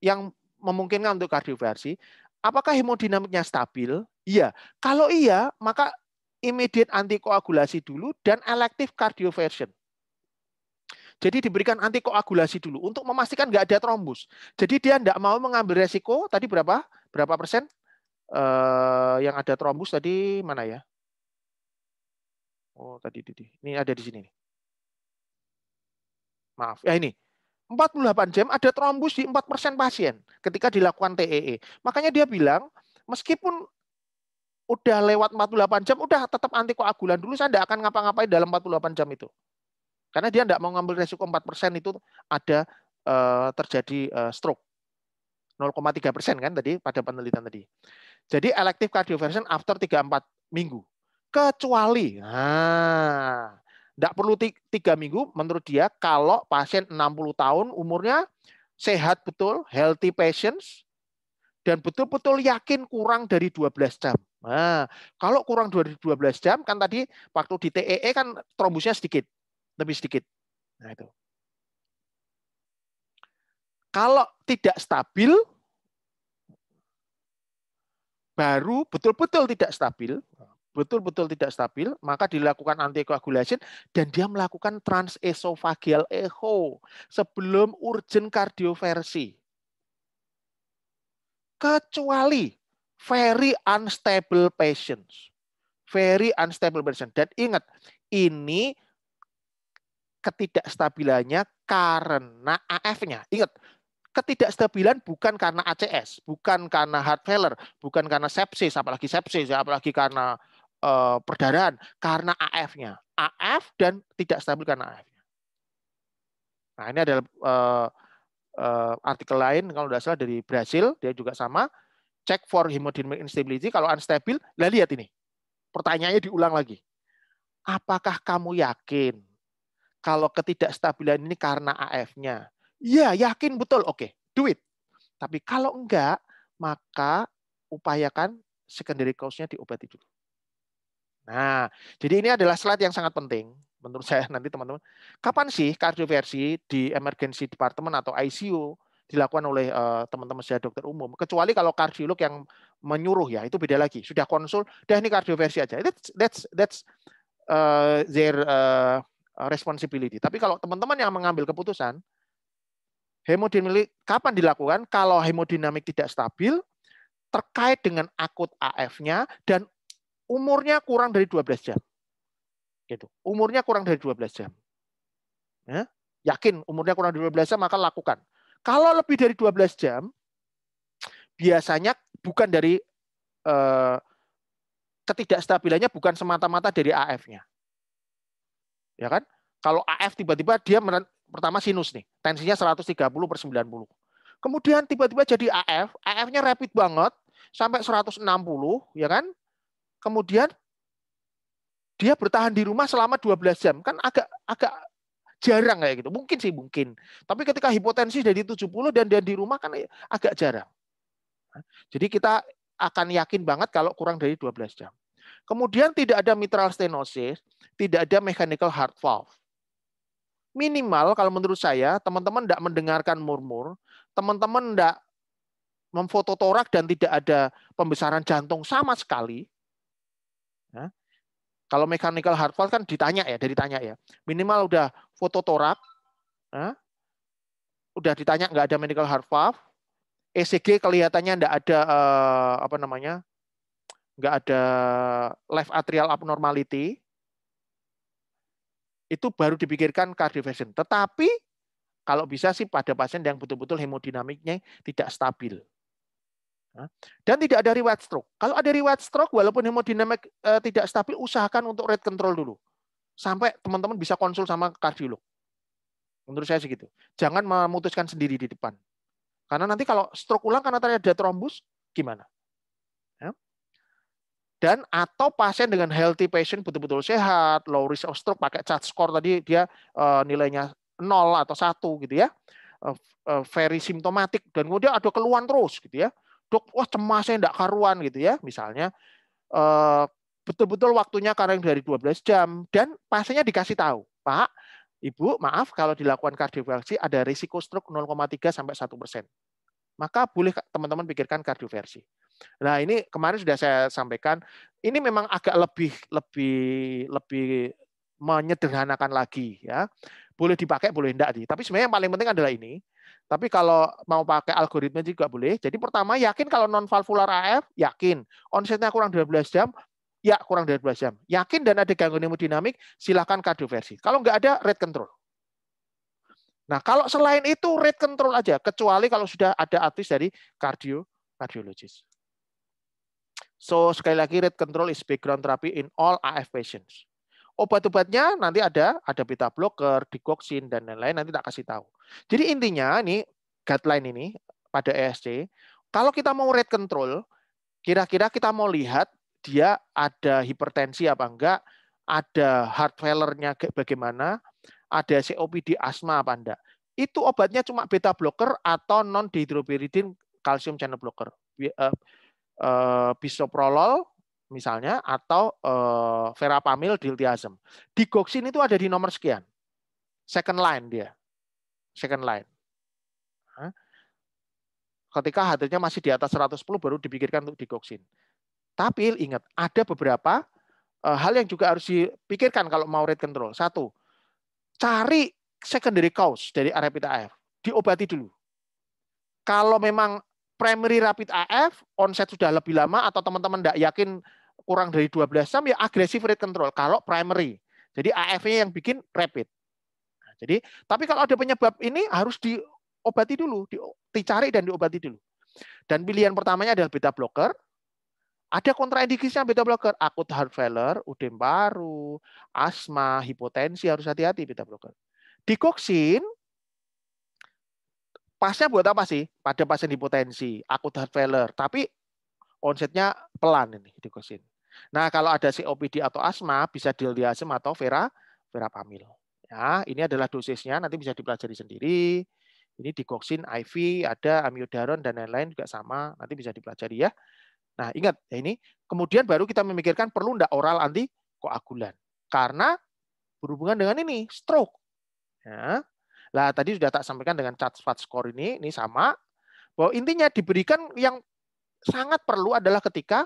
yang memungkinkan untuk kardioversi. Apakah hemodinamiknya stabil? Iya. Kalau iya, maka immediate antikoagulasi dulu dan elective cardioversion. Jadi diberikan antikoagulasi dulu untuk memastikan nggak ada trombus. Jadi dia nggak mau mengambil resiko tadi berapa berapa persen eh, yang ada trombus tadi mana ya? Oh tadi ini ada di sini nih. Maaf ya ini 48 jam ada trombus di 4% pasien ketika dilakukan TEE. E. Makanya dia bilang, meskipun udah lewat 48 jam, udah tetap antikoagulan dulu, saya tidak akan ngapa-ngapain dalam 48 jam itu. Karena dia tidak mau ngambil resiko 4% itu ada eh, terjadi uh, stroke. 0,3 persen kan tadi pada penelitian tadi. Jadi elective cardioversion after 3-4 minggu. Kecuali, nah, tidak perlu tiga minggu menurut dia kalau pasien 60 tahun umurnya sehat betul, healthy patients, dan betul-betul yakin kurang dari 12 jam. Nah, kalau kurang dari 12 jam, kan tadi waktu di TEE e kan trombusnya sedikit, lebih sedikit. Nah, itu. Kalau tidak stabil, baru betul-betul tidak stabil, betul-betul tidak stabil, maka dilakukan anticoagulation dan dia melakukan transesophageal echo sebelum urgen kardioversi. Kecuali very unstable patients. Very unstable patients. Dan ingat, ini ketidakstabilannya karena AF-nya. Ingat, ketidakstabilan bukan karena ACS, bukan karena heart failure, bukan karena sepsis, apalagi sepsis, ya, apalagi karena Eh, perdarahan karena AF-nya. AF dan tidak stabil karena AF-nya. Nah, ini adalah eh, eh, artikel lain kalau tidak salah dari Brazil, dia juga sama. Check for hemodynamic instability. Kalau unstable, lah lihat ini. Pertanyaannya diulang lagi. Apakah kamu yakin kalau ketidakstabilan ini karena AF-nya? Ya, yakin betul. Oke, okay, do it. Tapi kalau enggak, maka upayakan secondary cause-nya diobati dulu. Nah, jadi ini adalah slide yang sangat penting menurut saya nanti teman-teman. Kapan sih kardioversi di emergency department atau ICU dilakukan oleh eh, teman-teman uh, saya dokter umum? Kecuali kalau kardiolog yang menyuruh ya, itu beda lagi. Sudah konsul, dah ini kardioversi aja. That's that's that's uh, their uh, responsibility. Tapi kalau teman-teman yang mengambil keputusan hemodinamik kapan dilakukan? Kalau hemodinamik tidak stabil, terkait dengan akut AF-nya dan umurnya kurang dari 12 jam. Gitu. Umurnya kurang dari 12 jam. Ya, yakin umurnya kurang dari 12 jam maka lakukan. Kalau lebih dari 12 jam biasanya bukan dari eh, ketidakstabilannya bukan semata-mata dari AF-nya. Ya kan? Kalau AF tiba-tiba dia pertama sinus nih, tensinya 130 per 90. Kemudian tiba-tiba jadi AF, AF-nya rapid banget sampai 160, ya kan? kemudian dia bertahan di rumah selama 12 jam. Kan agak agak jarang kayak gitu. Mungkin sih mungkin. Tapi ketika hipotensi dari 70 dan dia di rumah kan eh, agak jarang. Jadi kita akan yakin banget kalau kurang dari 12 jam. Kemudian tidak ada mitral stenosis, tidak ada mechanical heart valve. Minimal kalau menurut saya, teman-teman tidak mendengarkan murmur, teman-teman tidak memfoto torak dan tidak ada pembesaran jantung sama sekali, Ya. kalau mechanical heart valve kan ditanya ya, dari tanya ya. Minimal udah foto torak, ya. udah ditanya nggak ada medical heart valve, ECG kelihatannya nggak ada eh, apa namanya, nggak ada left atrial abnormality, itu baru dipikirkan cardioversion. Tetapi kalau bisa sih pada pasien yang betul-betul hemodinamiknya tidak stabil. Dan tidak ada riwayat stroke. Kalau ada riwayat stroke, walaupun hemodinamik eh, tidak stabil, usahakan untuk rate control dulu. Sampai teman-teman bisa konsul sama kardiolog. Menurut saya segitu. Jangan memutuskan sendiri di depan. Karena nanti kalau stroke ulang karena tadi ada trombus, gimana? Ya. Dan atau pasien dengan healthy patient betul-betul sehat, low risk of stroke, pakai chart score tadi dia eh, nilainya nol atau satu gitu ya. Eh, very symptomatic dan kemudian ada keluhan terus gitu ya dok wah cemasnya tidak karuan gitu ya misalnya eh, betul-betul waktunya kareng dari 12 jam dan pasiennya dikasih tahu pak ibu maaf kalau dilakukan kardioversi ada risiko stroke 0,3 sampai 1 persen maka boleh teman-teman pikirkan kardioversi. Nah ini kemarin sudah saya sampaikan, ini memang agak lebih lebih lebih menyederhanakan lagi ya. Boleh dipakai, boleh tidak. Tapi sebenarnya yang paling penting adalah ini, tapi kalau mau pakai algoritma juga boleh. Jadi pertama yakin kalau non valvular AF, yakin. Onsetnya kurang 12 jam, ya kurang 12 jam. Yakin dan ada gangguan hemodinamik, silahkan kardioversi. Kalau nggak ada, rate control. Nah, kalau selain itu rate control aja, kecuali kalau sudah ada artis dari kardio kardiologis. So, sekali lagi rate control is background therapy in all AF patients. Obat-obatnya nanti ada, ada beta blocker, digoxin dan lain-lain nanti tak kasih tahu. Jadi intinya ini guideline ini pada ESC, kalau kita mau rate control, kira-kira kita mau lihat dia ada hipertensi apa enggak, ada heart failure-nya bagaimana, ada COPD asma apa enggak. Itu obatnya cuma beta blocker atau non dihidropiridin calcium channel blocker. Eh, eh, bisoprolol, misalnya atau uh, verapamil diltiazem. Digoksin itu ada di nomor sekian. Second line dia. Second line. Ketika hadirnya masih di atas 110 baru dipikirkan untuk digoksin. Tapi ingat, ada beberapa uh, hal yang juga harus dipikirkan kalau mau rate control. Satu, cari secondary cause dari rapid AF. Diobati dulu. Kalau memang primary rapid AF onset sudah lebih lama atau teman-teman tidak yakin kurang dari 12 jam ya agresif rate control kalau primary. Jadi AF-nya yang bikin rapid. Nah, jadi tapi kalau ada penyebab ini harus diobati dulu, dicari dan diobati dulu. Dan pilihan pertamanya adalah beta blocker. Ada kontraindikasinya beta blocker, akut heart failure, udem paru, asma, hipotensi harus hati-hati beta blocker. Dikoksin pasnya buat apa sih? Pada pasien hipotensi, akut heart failure, tapi onsetnya pelan ini dikoksin. Nah, kalau ada COPD atau asma bisa diliasem atau vera verapamil. Ya, ini adalah dosisnya nanti bisa dipelajari sendiri. Ini digoksin IV, ada amiodaron dan lain-lain juga sama, nanti bisa dipelajari ya. Nah, ingat ya ini. Kemudian baru kita memikirkan perlu ndak oral anti koagulan. Karena berhubungan dengan ini, stroke. Ya. Lah tadi sudah tak sampaikan dengan Chat fat score ini, ini sama bahwa intinya diberikan yang sangat perlu adalah ketika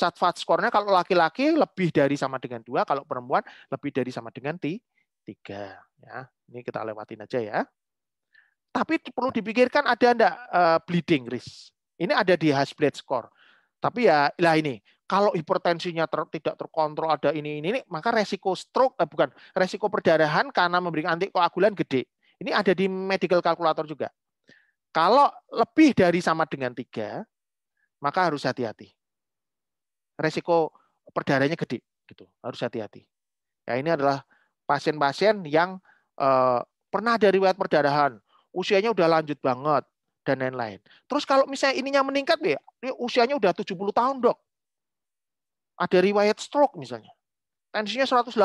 cat fat skornya kalau laki-laki lebih dari sama dengan dua, kalau perempuan lebih dari sama dengan tiga. Ya, ini kita lewatin aja ya. Tapi perlu dipikirkan ada enggak eh, bleeding risk. Ini ada di Hasbled score. Tapi ya lah ini, kalau hipertensinya ter, tidak terkontrol ada ini, ini ini maka resiko stroke eh, bukan resiko perdarahan karena memberikan antikoagulan gede. Ini ada di medical calculator juga. Kalau lebih dari sama dengan tiga, maka harus hati-hati resiko perdaranya gede gitu. Harus hati-hati. Ya ini adalah pasien-pasien yang eh, pernah dari riwayat perdarahan, usianya udah lanjut banget dan lain-lain. Terus kalau misalnya ininya meningkat ya, usianya udah 70 tahun, Dok. Ada riwayat stroke misalnya. Tensinya 180,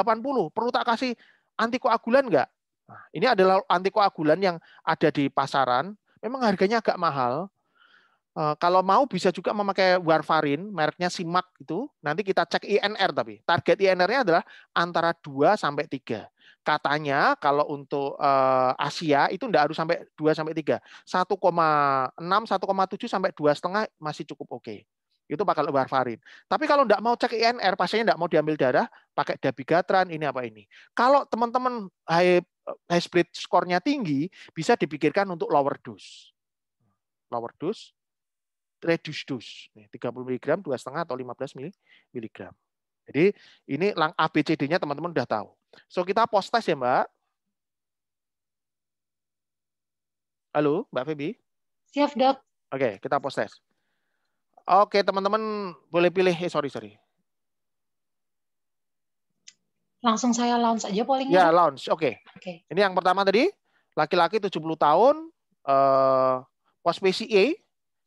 perlu tak kasih antikoagulan nggak? Nah, ini adalah antikoagulan yang ada di pasaran, memang harganya agak mahal, Eh, kalau mau bisa juga memakai warfarin, mereknya Simak itu. Nanti kita cek INR tapi. Target INR-nya adalah antara 2 sampai 3. Katanya kalau untuk eh, Asia itu tidak harus sampai 2 sampai 3. 1,6, 1,7 sampai setengah masih cukup oke. Okay. Itu bakal warfarin. Tapi kalau tidak mau cek INR, pasiennya tidak mau diambil darah, pakai dabigatran ini apa ini. Kalau teman-teman high, high split skornya tinggi, bisa dipikirkan untuk lower dose. Lower dose reduce dose. 30 mg, 2,5 atau 15 mg. Jadi ini lang ABCD-nya teman-teman sudah tahu. So kita post test ya Mbak. Halo Mbak Febi. Siap dok. Oke kita post test. Oke teman-teman boleh pilih. Eh sorry sorry. Langsung saya launch aja pollingnya. Ya launch. Oke. Okay. Okay. Ini yang pertama tadi laki-laki 70 tahun. Eh, uh, pospesi A,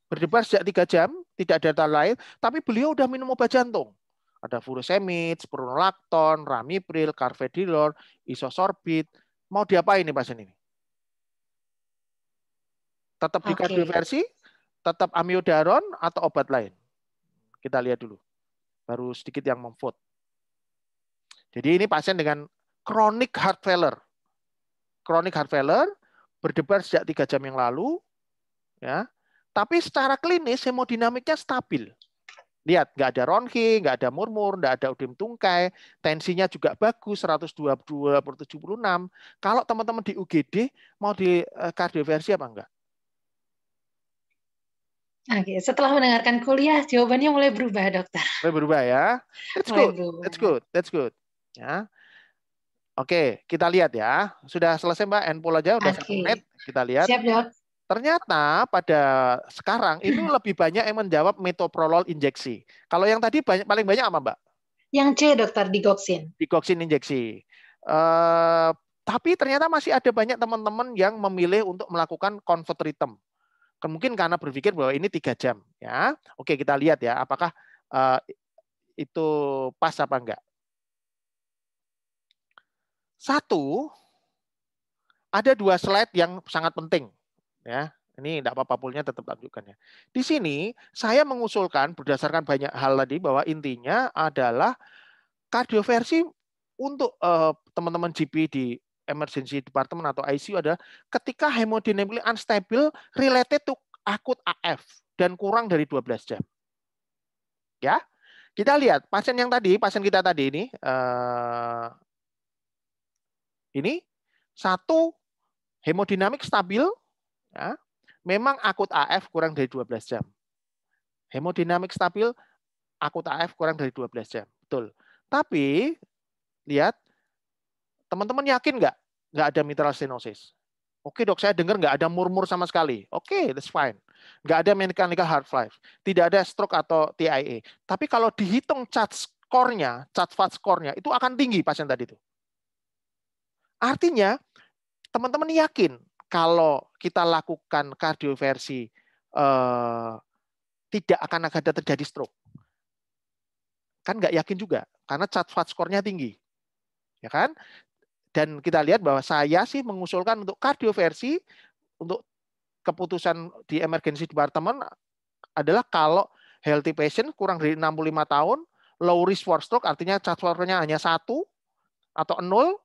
berdebar sejak tiga jam, tidak ada data lain, tapi beliau sudah minum obat jantung. Ada furosemid, spironolacton, ramipril, carvedilor, isosorbit. Mau diapain nih pasien ini? Tetap okay. versi, tetap amiodaron atau obat lain? Kita lihat dulu. Baru sedikit yang memvote. Jadi ini pasien dengan chronic heart failure. Chronic heart failure berdebar sejak tiga jam yang lalu, ya tapi secara klinis hemodinamiknya stabil. Lihat, nggak ada ronki, nggak ada murmur, nggak ada udem tungkai, tensinya juga bagus, 120 per 76. Kalau teman-teman di UGD, mau di eh, kardioversi apa enggak? Oke, setelah mendengarkan kuliah, jawabannya mulai berubah, dokter. Mulai berubah ya. That's good. Berubah. That's good. That's good. Ya. Oke, kita lihat ya. Sudah selesai Mbak, end pool aja udah okay. menit. Kita lihat. Siap, Dok. Ternyata pada sekarang itu hmm. lebih banyak yang menjawab metoprolol injeksi. Kalau yang tadi banyak, paling banyak apa, Mbak? Yang C, dokter, digoksin. Digoksin injeksi. Uh, tapi ternyata masih ada banyak teman-teman yang memilih untuk melakukan convert rhythm. Mungkin karena berpikir bahwa ini tiga jam. ya. Oke, kita lihat ya, apakah uh, itu pas apa enggak. Satu, ada dua slide yang sangat penting ya. Ini tidak apa-apa poolnya tetap lanjutkan ya. Di sini saya mengusulkan berdasarkan banyak hal tadi bahwa intinya adalah kardioversi untuk eh, teman-teman uh, GP di emergency department atau ICU adalah ketika hemodinamik unstable related to akut AF dan kurang dari 12 jam. Ya. Kita lihat pasien yang tadi, pasien kita tadi ini uh, ini satu hemodinamik stabil Ya. Memang akut AF kurang dari 12 jam. Hemodinamik stabil akut AF kurang dari 12 jam. Betul. Tapi lihat teman-teman yakin nggak nggak ada mitral stenosis? Oke dok, saya dengar nggak ada murmur sama sekali. Oke, that's fine. Nggak ada mechanical heart life. Tidak ada stroke atau TIA. Tapi kalau dihitung chart score-nya, chart fast score itu akan tinggi pasien tadi itu. Artinya, teman-teman yakin kalau kita lakukan kardioversi eh, tidak akan ada terjadi stroke. Kan nggak yakin juga karena cat fat skornya tinggi. Ya kan? Dan kita lihat bahwa saya sih mengusulkan untuk kardioversi untuk keputusan di emergency department adalah kalau healthy patient kurang dari 65 tahun, low risk for stroke artinya cat skornya hanya satu atau nol,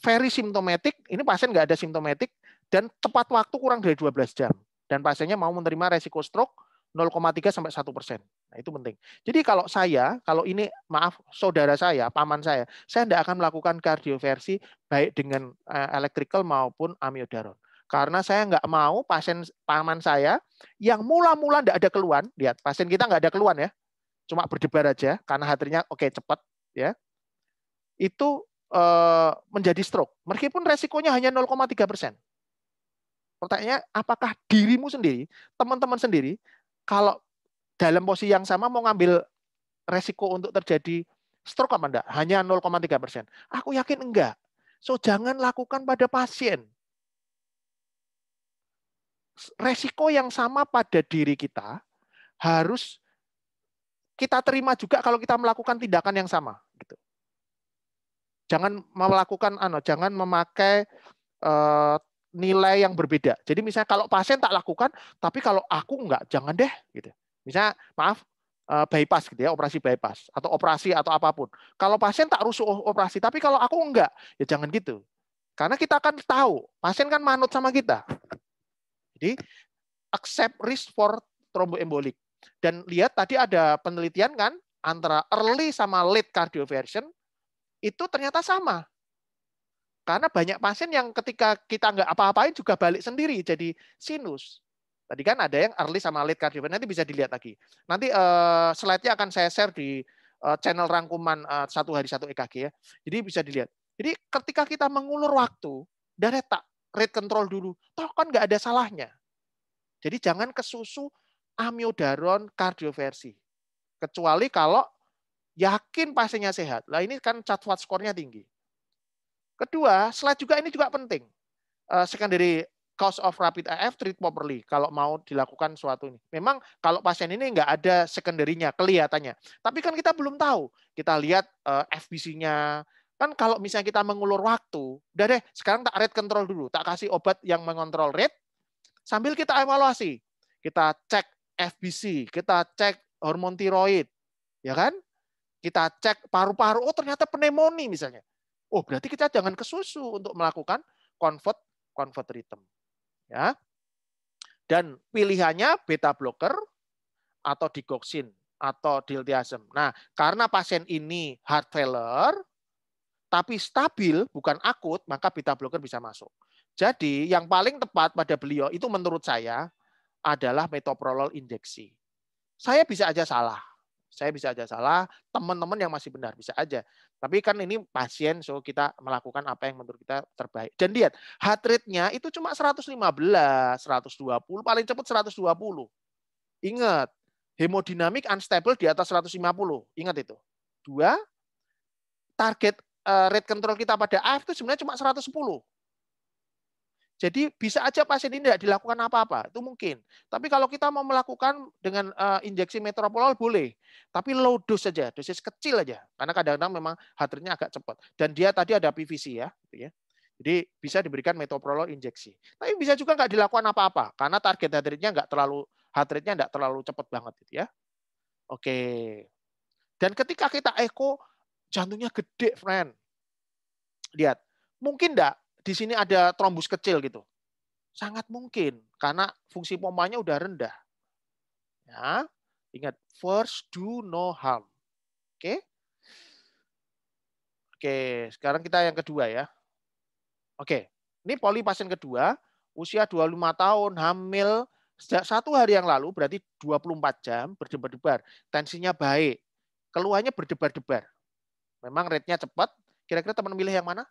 very symptomatic ini pasien nggak ada symptomatic, dan tepat waktu kurang dari 12 jam. Dan pasiennya mau menerima resiko stroke 0,3 sampai 1 persen. Nah, itu penting. Jadi kalau saya, kalau ini maaf saudara saya, paman saya, saya tidak akan melakukan kardioversi baik dengan eh, electrical maupun amiodaron. Karena saya nggak mau pasien paman saya yang mula-mula tidak ada keluhan, lihat pasien kita nggak ada keluhan ya, cuma berdebar aja karena hatinya oke okay, cepat ya, itu eh, menjadi stroke. Meskipun resikonya hanya 0,3 persen. Pertanyaannya, apakah dirimu sendiri, teman-teman sendiri, kalau dalam posisi yang sama mau ngambil resiko untuk terjadi stroke apa enggak? Hanya 0,3 persen. Aku yakin enggak. So jangan lakukan pada pasien. Resiko yang sama pada diri kita harus kita terima juga kalau kita melakukan tindakan yang sama. Gitu. Jangan melakukan, jangan memakai eh, nilai yang berbeda. Jadi misalnya kalau pasien tak lakukan, tapi kalau aku enggak, jangan deh gitu. Misalnya maaf eh, bypass gitu ya, operasi bypass atau operasi atau apapun. Kalau pasien tak rusuh operasi, tapi kalau aku enggak, ya jangan gitu. Karena kita akan tahu, pasien kan manut sama kita. Jadi accept risk for tromboembolik. Dan lihat tadi ada penelitian kan antara early sama late cardioversion itu ternyata sama karena banyak pasien yang ketika kita nggak apa-apain juga balik sendiri jadi sinus. Tadi kan ada yang early sama late cardio nanti bisa dilihat lagi. Nanti uh, slide-nya akan saya share di uh, channel rangkuman uh, satu hari satu EKG ya. Jadi bisa dilihat. Jadi ketika kita mengulur waktu, dari tak rate control dulu, toh kan nggak ada salahnya. Jadi jangan kesusu amiodaron kardioversi. Kecuali kalau yakin pasiennya sehat. Lah ini kan cat skornya tinggi. Kedua, slide juga ini juga penting. Uh, eh, secondary cause of rapid AF treat properly kalau mau dilakukan suatu ini. Memang kalau pasien ini nggak ada secondary-nya kelihatannya. Tapi kan kita belum tahu. Kita lihat uh, eh, FBC-nya. Kan kalau misalnya kita mengulur waktu, udah deh sekarang tak rate control dulu. Tak kasih obat yang mengontrol rate sambil kita evaluasi. Kita cek FBC, kita cek hormon tiroid, ya kan? Kita cek paru-paru, oh ternyata pneumonia misalnya. Oh, berarti kita jangan ke susu untuk melakukan convert convert rhythm. Ya. Dan pilihannya beta blocker atau digoxin atau diltiazem. Nah, karena pasien ini heart failure tapi stabil bukan akut, maka beta blocker bisa masuk. Jadi yang paling tepat pada beliau itu menurut saya adalah metoprolol injeksi. Saya bisa aja salah. Saya bisa aja salah, teman-teman yang masih benar bisa aja. Tapi kan ini pasien, so kita melakukan apa yang menurut kita terbaik. Dan lihat, heart rate-nya itu cuma 115, 120, paling cepat 120. Ingat, hemodinamik unstable di atas 150. Ingat itu. Dua, target eh, rate control kita pada AF itu sebenarnya cuma 110. Jadi bisa aja pasien ini tidak dilakukan apa-apa, itu mungkin. Tapi kalau kita mau melakukan dengan uh, injeksi metropolol boleh, tapi low dose saja, dosis kecil aja. Karena kadang-kadang memang heart agak cepat. Dan dia tadi ada PVC ya, gitu ya. Jadi bisa diberikan metoprolol injeksi. Tapi bisa juga nggak dilakukan apa-apa karena target heart nggak terlalu heart nggak terlalu cepat banget gitu ya. Oke. Dan ketika kita echo jantungnya gede, friend. Lihat, mungkin enggak di sini ada trombus kecil gitu. Sangat mungkin karena fungsi pompanya udah rendah. Ya, ingat first do no harm. Oke. Okay? Oke, sekarang kita yang kedua ya. Oke. Ini poli pasien kedua, usia 25 tahun, hamil sejak satu hari yang lalu berarti 24 jam berdebar-debar. Tensinya baik. Keluhannya berdebar-debar. Memang rate-nya cepat. Kira-kira teman milih yang mana?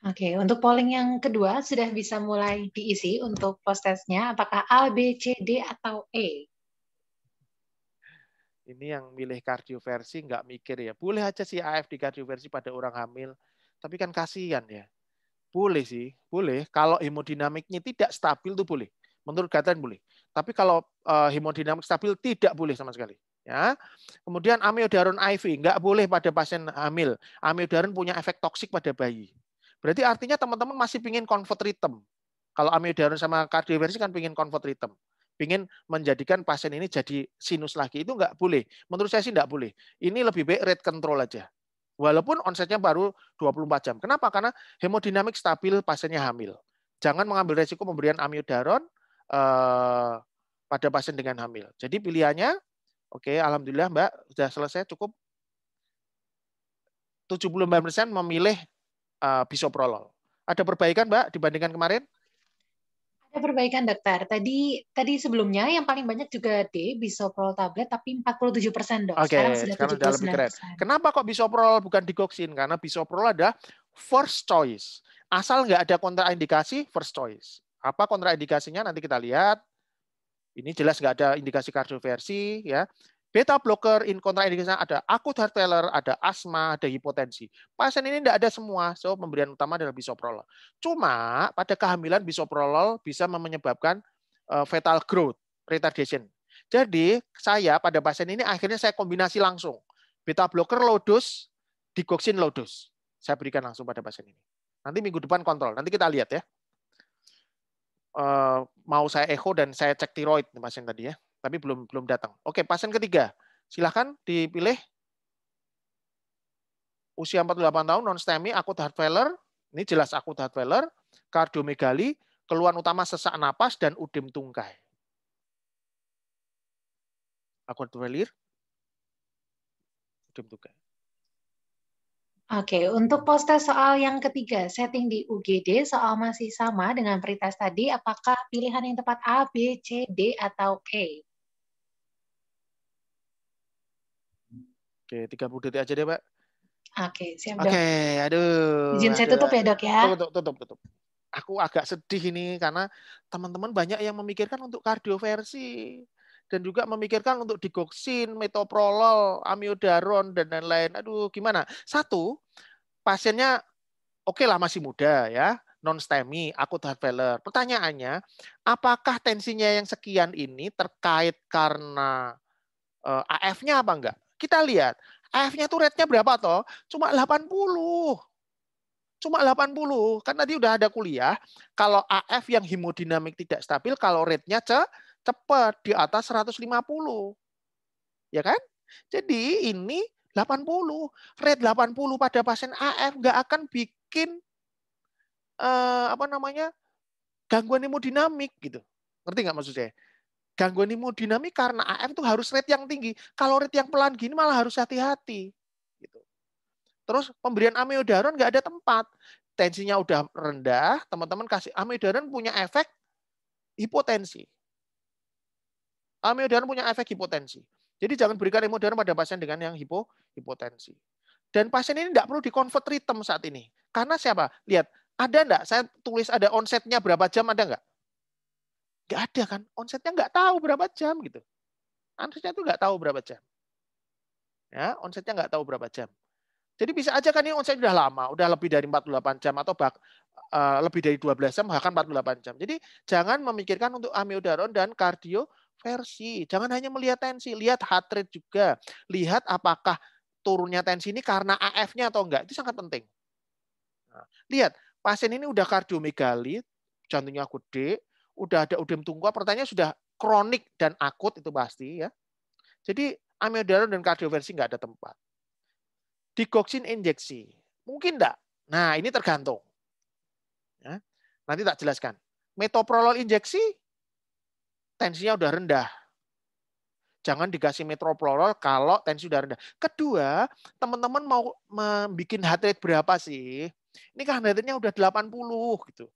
Oke, untuk polling yang kedua sudah bisa mulai diisi untuk prosesnya. Apakah A, B, C, D, atau E? Ini yang milih kardioversi nggak mikir ya. Boleh aja sih AF di kardioversi pada orang hamil. Tapi kan kasihan ya. Boleh sih, boleh. Kalau hemodinamiknya tidak stabil tuh boleh. Menurut guideline boleh. Tapi kalau uh, hemodinamik stabil tidak boleh sama sekali. Ya. Kemudian amiodarone IV nggak boleh pada pasien hamil. Amiodarone punya efek toksik pada bayi. Berarti artinya teman-teman masih pingin convert rhythm. Kalau amiodaron sama kardioversi kan pingin convert rhythm. Pingin menjadikan pasien ini jadi sinus lagi. Itu nggak boleh. Menurut saya sih nggak boleh. Ini lebih baik rate control aja. Walaupun onsetnya baru 24 jam. Kenapa? Karena hemodinamik stabil, pasiennya hamil. Jangan mengambil resiko pemberian amiodaron eh, pada pasien dengan hamil. Jadi pilihannya, oke, okay, alhamdulillah Mbak, sudah selesai cukup. 79% memilih Eh, bisoprolol. Ada perbaikan, Mbak, dibandingkan kemarin? Ada perbaikan, Dokter. Tadi tadi sebelumnya yang paling banyak juga D, bisoprolol tablet, tapi 47 persen, Dok. Okay. sekarang sudah, sekarang sudah lebih keren. Kenapa kok bisoprolol bukan digoksin? Karena bisoprolol ada first choice. Asal nggak ada kontraindikasi, first choice. Apa kontraindikasinya nanti kita lihat. Ini jelas nggak ada indikasi kardioversi, ya. Beta blocker in contraindication ada akut heart failure, ada asma, ada hipotensi. Pasien ini tidak ada semua, so pemberian utama adalah bisoprolol. Cuma pada kehamilan bisoprolol bisa menyebabkan eh, fetal growth retardation. Jadi saya pada pasien ini akhirnya saya kombinasi langsung beta blocker low dose, digoxin low dose. Saya berikan langsung pada pasien ini. Nanti minggu depan kontrol, nanti kita lihat ya. Uh, mau saya echo dan saya cek tiroid pasien tadi ya tapi belum belum datang. Oke, pasien ketiga. Silahkan dipilih. Usia 48 tahun, non-STEMI, akut heart failure. Ini jelas akut heart failure. Kardiomegali, keluhan utama sesak napas, dan udem tungkai. Akut failure, udem tungkai. Oke, untuk poster soal yang ketiga, setting di UGD, soal masih sama dengan pretest tadi, apakah pilihan yang tepat A, B, C, D, atau E? Oke, 30 detik aja deh, Pak. Oke, siap, Dok. Oke, aduh. Izin saya tutup ya, Dok ya. Tutup, tutup, tutup. Aku agak sedih ini karena teman-teman banyak yang memikirkan untuk kardioversi dan juga memikirkan untuk digoksin, metoprolol, amiodaron dan lain-lain. Aduh, gimana? Satu, pasiennya oke okay lah masih muda ya, non STEMI, aku heart failure. Pertanyaannya, apakah tensinya yang sekian ini terkait karena uh, eh, AF-nya apa enggak? Kita lihat, AF-nya tuh rate-nya berapa toh? Cuma 80. Cuma 80. Kan tadi udah ada kuliah, kalau AF yang hemodinamik tidak stabil, kalau rate-nya ce cepat di atas 150. Ya kan? Jadi ini 80, rate 80 pada pasien AF nggak akan bikin eh, apa namanya gangguan hemodinamik gitu. Ngerti nggak maksud saya? gangguan dinamik karena AM itu harus rate yang tinggi. Kalau rate yang pelan gini malah harus hati-hati. Gitu. Terus pemberian amiodaron nggak ada tempat. Tensinya udah rendah, teman-teman kasih amiodaron punya efek hipotensi. Amiodaron punya efek hipotensi. Jadi jangan berikan amiodaron pada pasien dengan yang hipo, hipotensi. Dan pasien ini tidak perlu dikonvert ritem saat ini. Karena siapa? Lihat, ada enggak? Saya tulis ada onsetnya berapa jam, ada enggak? Gak ada kan? Onsetnya nggak tahu berapa jam gitu. Onsetnya itu nggak tahu berapa jam. Ya, onsetnya nggak tahu berapa jam. Jadi bisa aja kan ini onset sudah lama, udah lebih dari 48 jam atau bak, uh, lebih dari 12 jam bahkan 48 jam. Jadi jangan memikirkan untuk amiodaron dan kardio versi. Jangan hanya melihat tensi, lihat heart rate juga. Lihat apakah turunnya tensi ini karena AF-nya atau enggak. Itu sangat penting. Nah, lihat, pasien ini udah kardiomegali, jantungnya gede, udah ada udem tunggu, pertanyaan sudah kronik dan akut itu pasti ya. Jadi amiodarone dan kardioversi nggak ada tempat. Digoksin injeksi mungkin enggak? Nah ini tergantung. Ya. Nanti tak jelaskan. Metoprolol injeksi tensinya udah rendah. Jangan dikasih metoprolol kalau tensi udah rendah. Kedua, teman-teman mau membuat heart rate berapa sih? Ini kan heart rate-nya udah 80 gitu.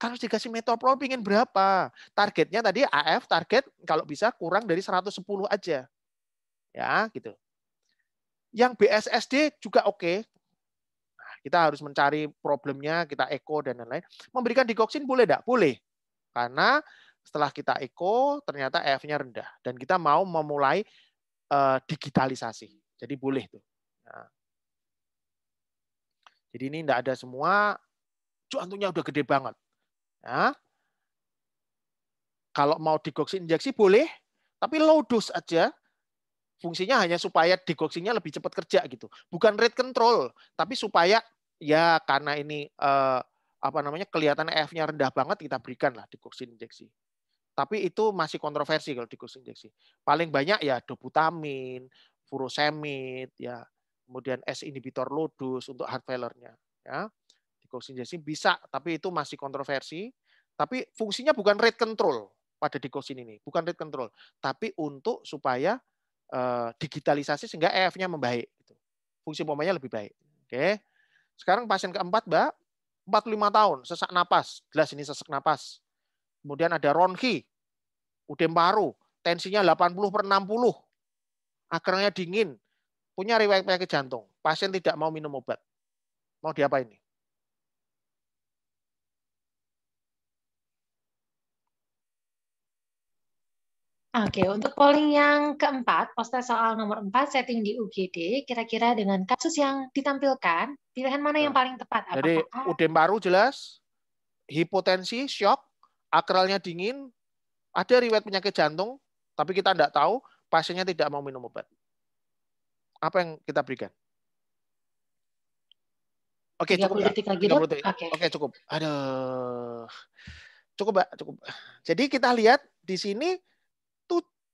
Kalau dikasih metoprol pingin kan, berapa? Targetnya tadi AF target kalau bisa kurang dari 110 aja. Ya, gitu. Yang BSSD juga oke. Okay. Nah, kita harus mencari problemnya, kita eko dan lain-lain. Memberikan digoxin boleh tidak? Boleh. Karena setelah kita eko, ternyata EF-nya rendah. Dan kita mau memulai uh, digitalisasi. Jadi boleh tuh. Nah. Jadi ini tidak ada semua, jantungnya udah gede banget. Ya. Kalau mau digoksi injeksi boleh, tapi low dose aja. Fungsinya hanya supaya digoksinya lebih cepat kerja gitu. Bukan rate control, tapi supaya ya karena ini eh, apa namanya kelihatan F-nya rendah banget kita berikan lah digoksi injeksi. Tapi itu masih kontroversi kalau digoksi injeksi. Paling banyak ya dobutamin, furosemid, ya kemudian S inhibitor low dose untuk heart failure-nya. Ya decoxination bisa, tapi itu masih kontroversi. Tapi fungsinya bukan rate control pada decoxin ini, bukan rate control, tapi untuk supaya uh, digitalisasi sehingga EF-nya membaik. Gitu. Fungsi pompanya lebih baik. Oke. Sekarang pasien keempat, Mbak, 45 tahun, sesak napas, jelas ini sesak napas. Kemudian ada ronki, udem baru tensinya 80 per 60, akarnya dingin, punya riwayat penyakit jantung, pasien tidak mau minum obat. Mau diapain ini? Oke, untuk polling yang keempat, poster soal nomor empat, setting di UGD, kira-kira dengan kasus yang ditampilkan, pilihan mana yang ya. paling tepat? Apakah Jadi udem baru jelas, hipotensi, shock, akralnya dingin, ada riwayat penyakit jantung, tapi kita tidak tahu, pasiennya tidak mau minum obat. Apa yang kita berikan? Oke, cukup. Detik lagi 30 Oke. Oke, cukup. Aduh. Cukup, Mbak. Cukup. Jadi kita lihat di sini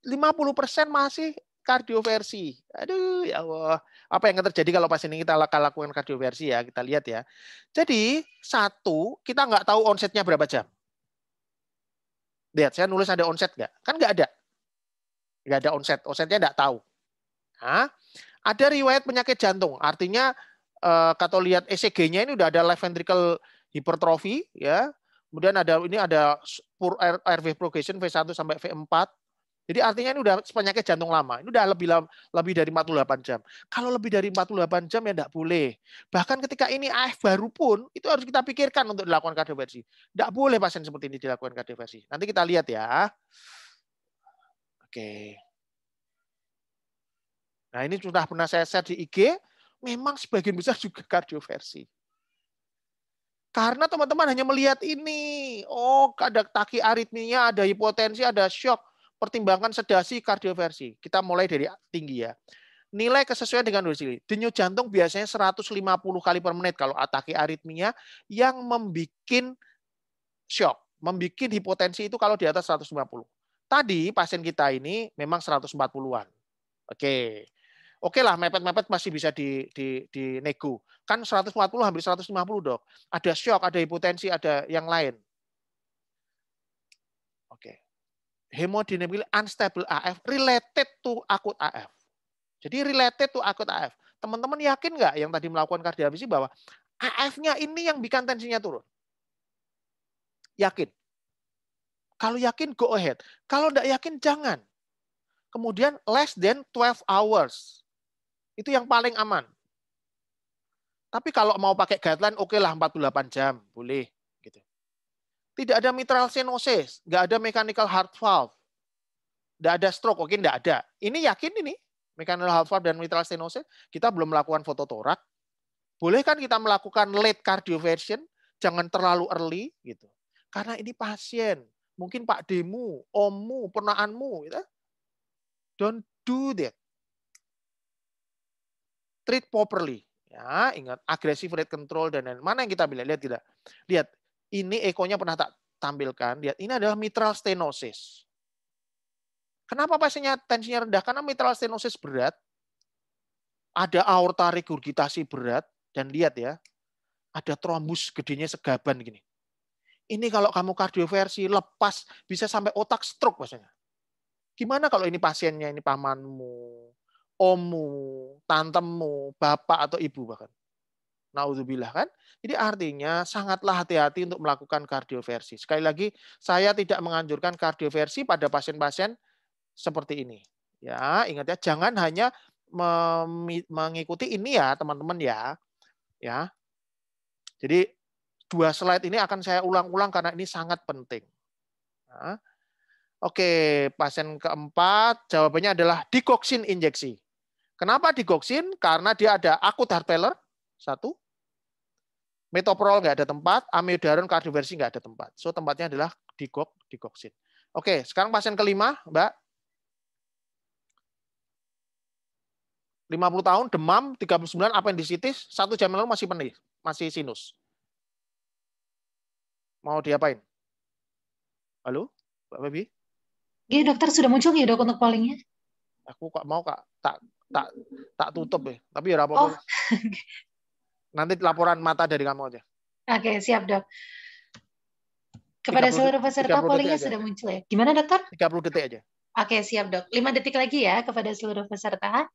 50% masih kardioversi. Aduh, ya Allah. Apa yang terjadi kalau pas ini kita lakukan kardioversi ya? Kita lihat ya. Jadi, satu, kita nggak tahu onsetnya berapa jam. Lihat, saya nulis ada onset nggak? Kan nggak ada. Nggak ada onset. Onsetnya nggak tahu. Hah? ada riwayat penyakit jantung. Artinya, eh, kalau lihat ECG-nya ini udah ada left ventricle hypertrophy, ya. Kemudian ada ini ada RV progression V1 sampai V4, jadi artinya ini udah penyakit jantung lama. Ini udah lebih lebih dari 48 jam. Kalau lebih dari 48 jam ya enggak boleh. Bahkan ketika ini AF baru pun itu harus kita pikirkan untuk dilakukan kardioversi. Enggak boleh pasien seperti ini dilakukan kardioversi. Nanti kita lihat ya. Oke. Nah, ini sudah pernah saya share di IG, memang sebagian besar juga kardioversi. Karena teman-teman hanya melihat ini, oh ada taki aritmia, ada hipotensi, ada shock pertimbangkan sedasi kardioversi. Kita mulai dari tinggi ya. Nilai kesesuaian dengan dosis. Denyut jantung biasanya 150 kali per menit kalau ataki aritmia yang membuat shock, membuat hipotensi itu kalau di atas 150. Tadi pasien kita ini memang 140-an. Oke. Oke lah, mepet-mepet masih bisa di, di, di nego. Kan 140 hampir 150 dok. Ada shock, ada hipotensi, ada yang lain. Hemodinamik unstable AF related to akut AF. Jadi related to akut AF. Teman-teman yakin nggak yang tadi melakukan kardiomisi bahwa AF-nya ini yang bikin tensinya turun? Yakin? Kalau yakin, go ahead. Kalau nggak yakin, jangan. Kemudian less than 12 hours. Itu yang paling aman. Tapi kalau mau pakai guideline, oke okay lah 48 jam, boleh. Tidak ada mitral stenosis, nggak ada mechanical heart valve, nggak ada stroke, oke nggak ada. Ini yakin ini, mechanical heart valve dan mitral stenosis, kita belum melakukan fototorak. Boleh kan kita melakukan late cardioversion, jangan terlalu early gitu. Karena ini pasien, mungkin Pak Demu, Ommu, pernaanmu, gitu. Don't do that. Treat properly. Ya, ingat agresif rate control dan lain. Mana yang kita bilang? Lihat tidak? Lihat ini ekonya pernah tak tampilkan. Lihat, ini adalah mitral stenosis. Kenapa pasiennya tensinya rendah? Karena mitral stenosis berat, ada aorta regurgitasi berat, dan lihat ya, ada trombus gedenya segaban gini. Ini kalau kamu kardioversi lepas bisa sampai otak stroke pasiennya. Gimana kalau ini pasiennya ini pamanmu, ommu, tantemu, bapak atau ibu bahkan. Naudzubillah kan? Jadi artinya sangatlah hati-hati untuk melakukan kardioversi. Sekali lagi, saya tidak menganjurkan kardioversi pada pasien-pasien seperti ini. Ya, ingat ya, jangan hanya mengikuti ini ya, teman-teman ya. Ya. Jadi dua slide ini akan saya ulang-ulang karena ini sangat penting. Nah. Oke, pasien keempat jawabannya adalah dikoksin injeksi. Kenapa digoksin? Karena dia ada akut heart failure, satu metoprol nggak ada tempat, amiodarone kardioversi nggak ada tempat. So tempatnya adalah digok, digoksin. Oke, sekarang pasien kelima, Mbak. 50 tahun, demam, 39 appendicitis, satu jam lalu masih penuh, masih sinus. Mau diapain? Halo, Mbak Baby? Iya dokter sudah muncul ya dok untuk pollingnya? Aku kok mau kak tak tak tak tutup ya, tapi ya apa-apa. Oh, Nanti laporan mata dari kamu aja. Oke, siap dok. Kepada 30, seluruh peserta pollingnya sudah muncul ya. Gimana dokter? 30 detik aja. Oke, siap dok. 5 detik lagi ya kepada seluruh peserta.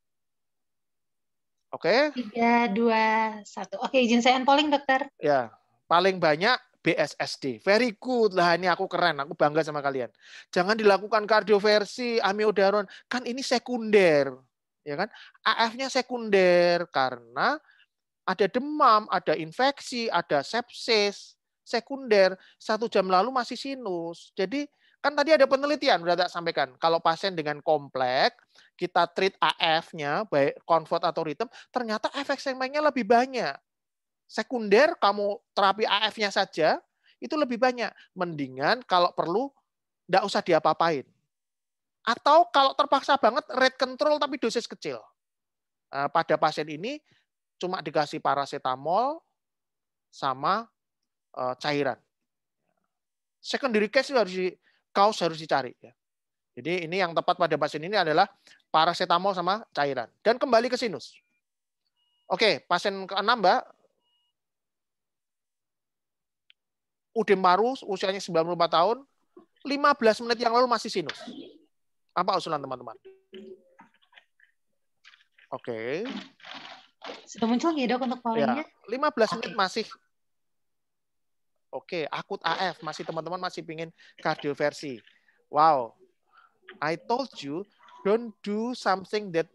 Oke. Okay. 3, 2, 1. Oke, izin saya polling dokter. Ya, paling banyak BSSD. Very good lah ini aku keren, aku bangga sama kalian. Jangan dilakukan kardioversi, amiodaron, kan ini sekunder, ya kan? AF-nya sekunder karena ada demam, ada infeksi, ada sepsis sekunder, satu jam lalu masih sinus. Jadi kan tadi ada penelitian sudah tak sampaikan. Kalau pasien dengan kompleks kita treat AF-nya, baik convert atau rhythm, ternyata efek sampingnya lebih banyak. Sekunder, kamu terapi AF-nya saja, itu lebih banyak. Mendingan kalau perlu, tidak usah diapa-apain. Atau kalau terpaksa banget, rate control tapi dosis kecil. Nah, pada pasien ini, cuma dikasih paracetamol sama uh, cairan. Secondary case itu harus di, kaos harus dicari ya. Jadi ini yang tepat pada pasien ini adalah paracetamol sama cairan dan kembali ke sinus. Oke, pasien ke-6 Mbak. Udin Paru usianya 94 tahun, 15 menit yang lalu masih sinus. Apa usulan teman-teman? Oke. Sudah muncul nggak dok untuk polling-nya? Ya, 15 menit okay. masih. Oke, okay, akut AF masih teman-teman masih pingin versi. Wow, I told you don't do something that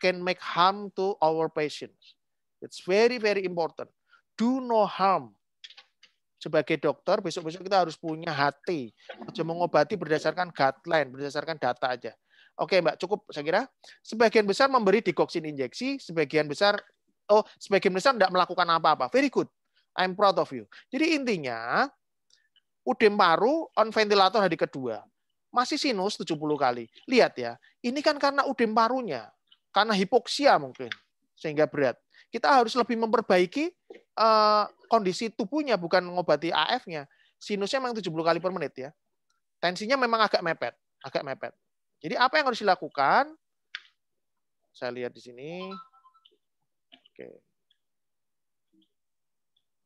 can make harm to our patients. It's very very important. Do no harm. Sebagai dokter besok-besok kita harus punya hati. Cuma mengobati berdasarkan guideline, berdasarkan data aja. Oke Mbak, cukup saya kira. Sebagian besar memberi dikoksin injeksi, sebagian besar oh sebagian besar tidak melakukan apa-apa. Very good. I'm proud of you. Jadi intinya udem paru on ventilator hari kedua masih sinus 70 kali. Lihat ya, ini kan karena udem parunya, karena hipoksia mungkin sehingga berat. Kita harus lebih memperbaiki uh, kondisi tubuhnya bukan mengobati AF-nya. Sinusnya memang 70 kali per menit ya. Tensinya memang agak mepet, agak mepet. Jadi apa yang harus dilakukan? Saya lihat di sini. Oke.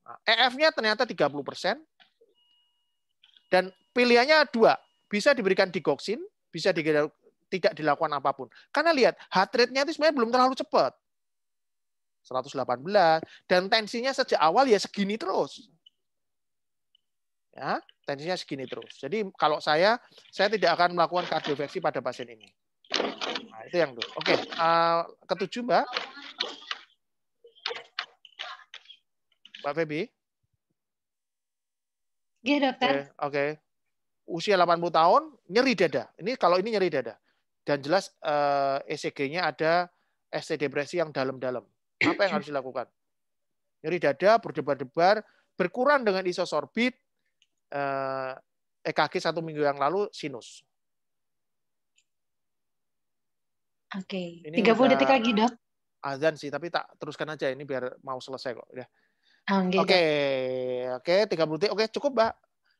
Nah, EF-nya ternyata 30%. Dan pilihannya dua. Bisa diberikan digoksin, bisa di, tidak dilakukan apapun. Karena lihat, heart rate-nya itu sebenarnya belum terlalu cepat. 118. Dan tensinya sejak awal ya segini terus. Ya, tensinya segini terus. Jadi kalau saya, saya tidak akan melakukan kardioversi pada pasien ini. Nah, itu yang dulu. Oke, okay. uh, eh, ketujuh Mbak. Mbak Febi. Iya, dokter. Oke. Okay. Usia 80 tahun, nyeri dada. Ini kalau ini nyeri dada. Dan jelas uh, eh, ECG-nya ada ST depresi yang dalam-dalam. Apa yang harus dilakukan? Nyeri dada, berdebar-debar, berkurang dengan isosorbit, eh, EKG eh, satu minggu yang lalu sinus. Oke, okay. puluh 30 detik lagi dok. Azan sih, tapi tak teruskan aja ini biar mau selesai kok. Ya. Oke, oke, tiga puluh detik, oke okay, cukup mbak.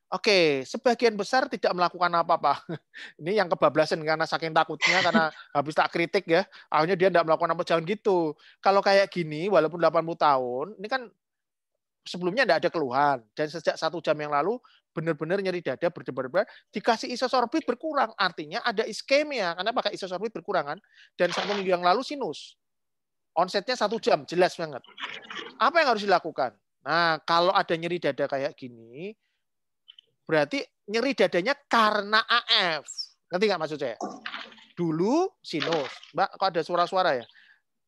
Oke, okay, sebagian besar tidak melakukan apa-apa. Ini yang kebablasan karena saking takutnya karena habis tak kritik ya, akhirnya dia tidak melakukan apa jangan gitu. Kalau kayak gini walaupun 80 tahun, ini kan sebelumnya tidak ada keluhan dan sejak satu jam yang lalu benar-benar nyeri dada berdebar-debar dikasih isosorbit berkurang artinya ada iskemia karena pakai isosorbit berkurangan dan satu minggu yang lalu sinus onsetnya satu jam jelas banget apa yang harus dilakukan nah kalau ada nyeri dada kayak gini berarti nyeri dadanya karena AF Nanti nggak maksud saya dulu sinus mbak kok ada suara-suara ya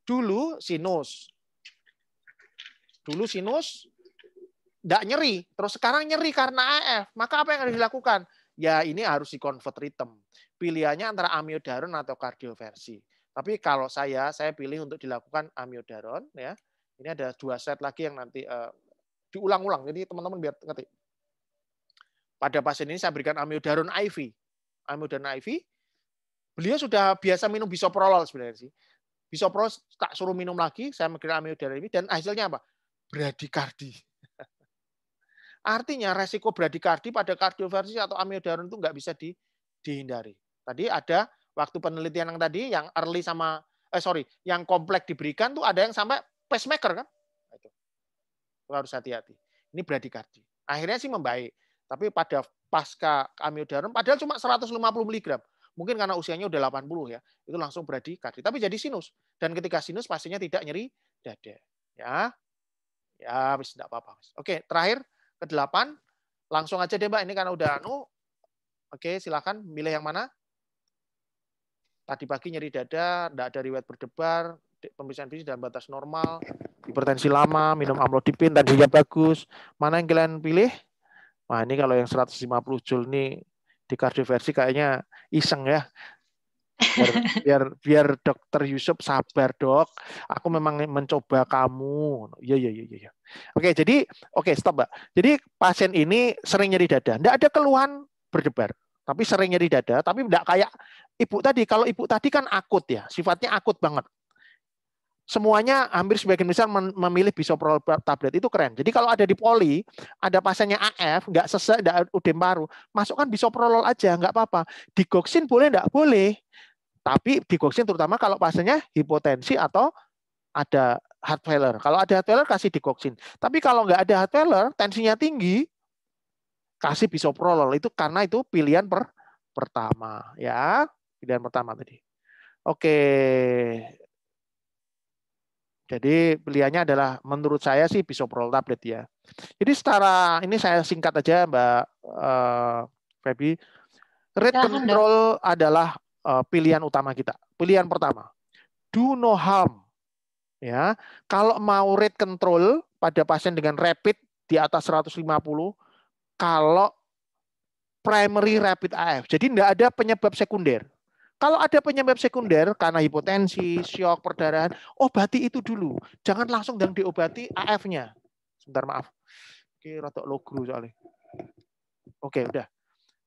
dulu sinus dulu sinus tidak nyeri, terus sekarang nyeri karena AF, maka apa yang harus dilakukan? Ya ini harus di convert rhythm. Pilihannya antara amiodaron atau kardioversi. Tapi kalau saya, saya pilih untuk dilakukan amiodaron. Ya, ini ada dua set lagi yang nanti uh, diulang-ulang. Jadi teman-teman biar ngerti. Pada pasien ini saya berikan amiodaron IV. Amiodaron IV. Beliau sudah biasa minum bisoprolol sebenarnya sih. Bisoprolol tak suruh minum lagi, saya memberikan amiodaron ini dan hasilnya apa? Bradikardi Artinya resiko bradikardi pada kardioversi atau amiodaron itu nggak bisa di, dihindari. Tadi ada waktu penelitian yang tadi yang early sama eh sorry yang kompleks diberikan tuh ada yang sampai pacemaker kan? Nah, itu, itu harus hati-hati. Ini bradikardi. Akhirnya sih membaik, tapi pada pasca amiodaron padahal cuma 150 mg. Mungkin karena usianya udah 80 ya, itu langsung bradikardi. Tapi jadi sinus dan ketika sinus pastinya tidak nyeri dada. Ya, ya, tidak apa-apa. Oke, terakhir ke-8. Langsung aja deh, Mbak. Ini karena udah anu. Oke, silakan milih yang mana. Tadi pagi nyeri dada, tidak ada riwayat berdebar, pemeriksaan fisik dalam batas normal, hipertensi lama, minum amlodipin, tadinya bagus. Mana yang kalian pilih? Nah, ini kalau yang 150 puluh ini di kardioversi kayaknya iseng ya biar biar biar dokter Yusuf sabar dok aku memang mencoba kamu ya ya ya ya, oke jadi oke stop mbak jadi pasien ini sering nyeri dada tidak ada keluhan berdebar tapi sering nyeri dada tapi tidak kayak ibu tadi kalau ibu tadi kan akut ya sifatnya akut banget semuanya hampir sebagian besar memilih bisoprolol tablet itu keren. Jadi kalau ada di poli, ada pasiennya AF, nggak sesek, nggak udem baru, masukkan bisoprolol aja, nggak apa-apa. Digoksin boleh nggak boleh, tapi digoxin terutama kalau pasiennya hipotensi atau ada heart failure. Kalau ada heart failure kasih digoxin. Tapi kalau nggak ada heart failure, tensinya tinggi, kasih bisoprolol. Itu karena itu pilihan per, pertama, ya. Pilihan pertama tadi. Oke. Jadi pilihannya adalah menurut saya sih bisoprolol tablet ya. Jadi secara ini saya singkat aja Mbak uh, Feby. Rate control adalah Eh, pilihan utama kita. Pilihan pertama, do no harm. Ya, kalau mau rate control pada pasien dengan rapid di atas 150, kalau primary rapid AF. Jadi tidak ada penyebab sekunder. Kalau ada penyebab sekunder karena hipotensi, syok, perdarahan, obati itu dulu. Jangan langsung dan diobati AF-nya. Sebentar maaf. Oke, rotok logru soalnya. Oke, udah.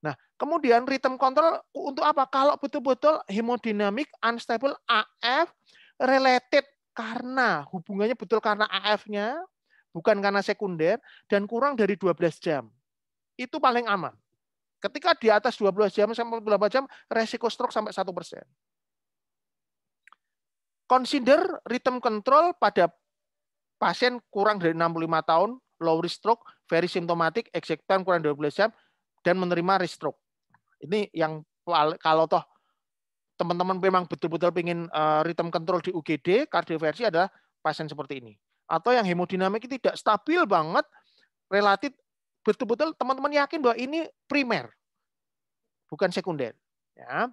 Nah, kemudian rhythm control untuk apa? Kalau betul-betul hemodinamik unstable AF related karena hubungannya betul karena AF-nya, bukan karena sekunder dan kurang dari 12 jam. Itu paling aman. Ketika di atas 12 jam sampai 28 jam, resiko stroke sampai 1 Consider rhythm control pada pasien kurang dari 65 tahun, low risk stroke, very symptomatic, ejection kurang dari 12 jam, dan menerima restroke. Ini yang kalau toh teman-teman memang betul-betul ingin uh, eh, rhythm kontrol di UGD, kardioversi adalah pasien seperti ini. Atau yang hemodinamik tidak stabil banget, relatif betul-betul teman-teman yakin bahwa ini primer, bukan sekunder. Ya.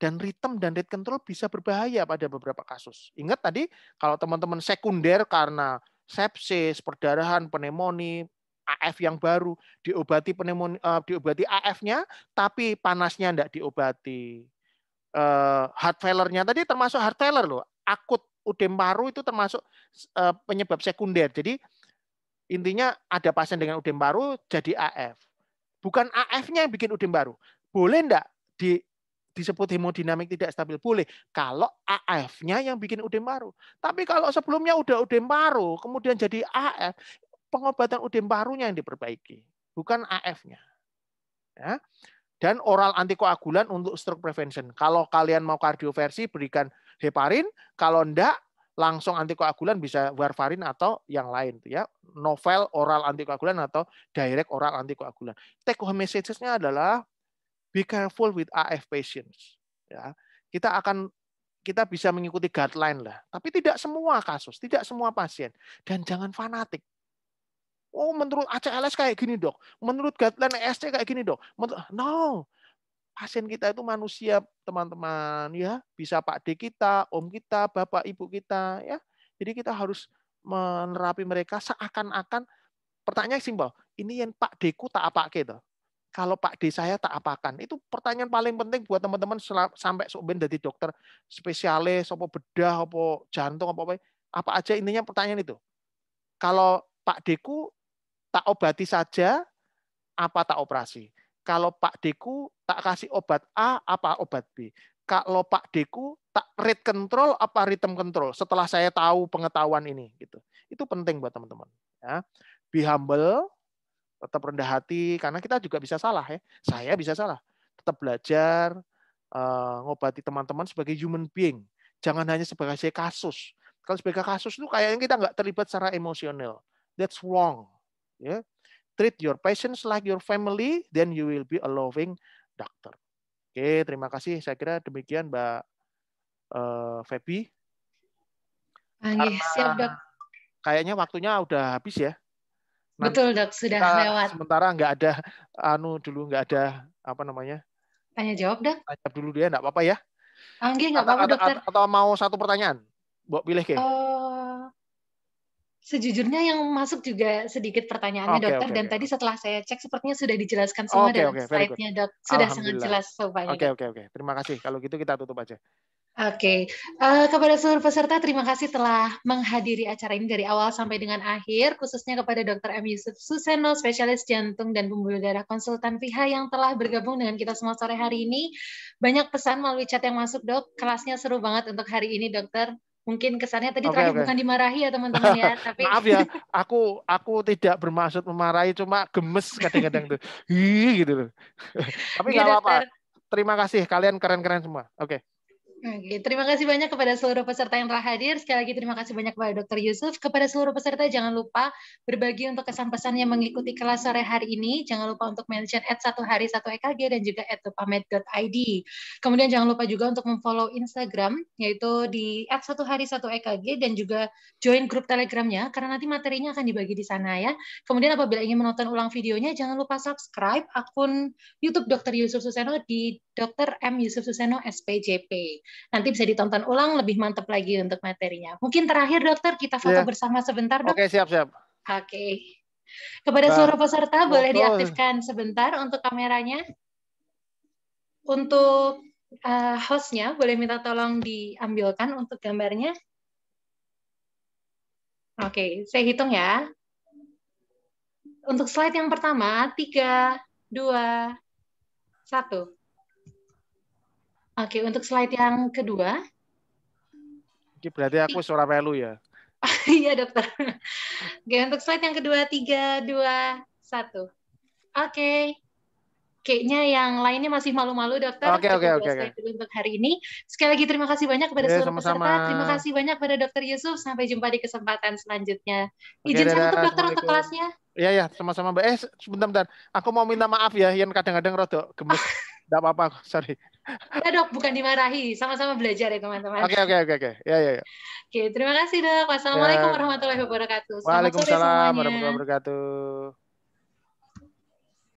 Dan rhythm dan rate control bisa berbahaya pada beberapa kasus. Ingat tadi, kalau teman-teman sekunder karena sepsis, perdarahan, pneumonia, AF yang baru, diobati pneumonia, uh, diobati AF-nya, tapi panasnya tidak diobati. Uh, heart failure-nya tadi termasuk heart failure loh, akut udem paru itu termasuk uh, penyebab sekunder. Jadi intinya ada pasien dengan udem paru jadi AF. Bukan AF-nya yang bikin udem paru. Boleh enggak di disebut hemodinamik tidak stabil boleh kalau AF-nya yang bikin udem paru. Tapi kalau sebelumnya udah udem paru, kemudian jadi AF, pengobatan udem parunya yang diperbaiki, bukan AF-nya. Ya. Dan oral antikoagulan untuk stroke prevention. Kalau kalian mau kardioversi, berikan heparin. Kalau enggak, langsung antikoagulan bisa warfarin atau yang lain ya novel oral antikoagulan atau direct oral antikoagulan take home messages-nya adalah be careful with AF patients ya kita akan kita bisa mengikuti guideline lah tapi tidak semua kasus tidak semua pasien dan jangan fanatik Oh, menurut ACLS kayak gini, Dok. Menurut guideline ESC kayak gini, Dok. No. Pasien kita itu manusia, teman-teman, ya. Bisa Pak D kita, Om kita, Bapak Ibu kita, ya. Jadi kita harus menerapi mereka seakan-akan pertanyaan simpel. Ini yang Pak D ku tak apa gitu. Kalau Pak D saya tak apakan. Itu pertanyaan paling penting buat teman-teman sampai sok ben dokter spesialis, apa bedah, apa jantung, apa apa. Apa aja intinya pertanyaan itu. Kalau Pak D tak obati saja, apa tak operasi. Kalau Pak Deku tak kasih obat A, apa obat B. Kalau Pak Deku tak rate control, apa rhythm control. Setelah saya tahu pengetahuan ini, gitu. Itu penting buat teman-teman. Ya. Be humble, tetap rendah hati, karena kita juga bisa salah ya. Saya bisa salah. Tetap belajar, eh, ngobati teman-teman sebagai human being. Jangan hanya sebagai kasus. Kalau sebagai kasus itu kayaknya kita nggak terlibat secara emosional. That's wrong Ya. Treat your patients like your family, then you will be a loving doctor. Oke, terima kasih. Saya kira demikian Mbak uh, Feby. Ah, iya, siap dok. Kayaknya waktunya udah habis ya. Nanti Betul dok, sudah kita lewat. Sementara nggak ada anu dulu nggak ada apa namanya? Tanya jawab dok. Tanya dulu dia, nggak apa-apa ya. Anggi ah, nggak apa-apa dokter. Atau, mau satu pertanyaan, Mbok pilih ke. Uh, eh, sejujurnya yang masuk juga sedikit pertanyaannya okay, dokter okay, dan okay. tadi setelah saya cek sepertinya sudah dijelaskan semua okay, dalam okay, slide-nya dok sudah sangat jelas sobatnya. Oke oke oke terima kasih kalau gitu kita tutup aja. Oke, okay. uh, eh, kepada seluruh peserta terima kasih telah menghadiri acara ini dari awal sampai dengan akhir, khususnya kepada Dr. M. Yusuf Suseno, spesialis jantung dan pembuluh darah konsultan PIHA yang telah bergabung dengan kita semua sore hari ini. Banyak pesan melalui chat yang masuk dok, kelasnya seru banget untuk hari ini dokter. Mungkin kesannya tadi okay, terakhir okay. bukan dimarahi ya teman-teman ya, tapi Maaf ya, aku aku tidak bermaksud memarahi cuma gemes kadang-kadang tuh. Hi gitu tapi iya, nggak apa-apa. Terima kasih kalian keren-keren semua. Oke. Okay. Oke, terima kasih banyak kepada seluruh peserta yang telah hadir. Sekali lagi terima kasih banyak kepada Dr. Yusuf. Kepada seluruh peserta jangan lupa berbagi untuk kesan-pesan yang mengikuti kelas sore hari ini. Jangan lupa untuk mention at satu hari satu EKG dan juga at dopamed.id. Kemudian jangan lupa juga untuk memfollow Instagram yaitu di at satu hari satu EKG dan juga join grup Telegramnya karena nanti materinya akan dibagi di sana ya. Kemudian apabila ingin menonton ulang videonya jangan lupa subscribe akun YouTube Dr. Yusuf Suseno di Dr. M. Yusuf Suseno SPJP nanti bisa ditonton ulang lebih mantap lagi untuk materinya. Mungkin terakhir dokter kita foto yeah. bersama sebentar dok. Oke okay, siap siap. Oke. Okay. Kepada nah, seluruh peserta betul. boleh diaktifkan sebentar untuk kameranya. Untuk uh, hostnya boleh minta tolong diambilkan untuk gambarnya. Oke, okay, saya hitung ya. Untuk slide yang pertama, tiga, dua, satu. Oke, untuk slide yang kedua. Ini berarti aku suara pelu ya. iya, dokter. Oke, untuk slide yang kedua, tiga, dua, satu. Oke. Kayaknya yang lainnya masih malu-malu, dokter. Oke, oke, oke. Untuk hari ini. Sekali lagi terima kasih banyak kepada yeah, seluruh sama -sama. peserta. Terima kasih banyak kepada dokter Yusuf. Sampai jumpa di kesempatan selanjutnya. Izin saya untuk dokter untuk kelasnya. Iya, iya. Sama-sama, Mbak. Eh, sebentar, bentar. Aku mau minta maaf ya, yang kadang-kadang rodok gemes. Tidak apa-apa, sorry. Ya dok, bukan dimarahi. Sama-sama belajar ya teman-teman. Oke, oke, oke. oke. Ya, ya, ya. Oke, terima kasih dok. Wassalamualaikum ya. warahmatullahi wabarakatuh. Selamat Waalaikumsalam warahmatullahi wabarakatuh.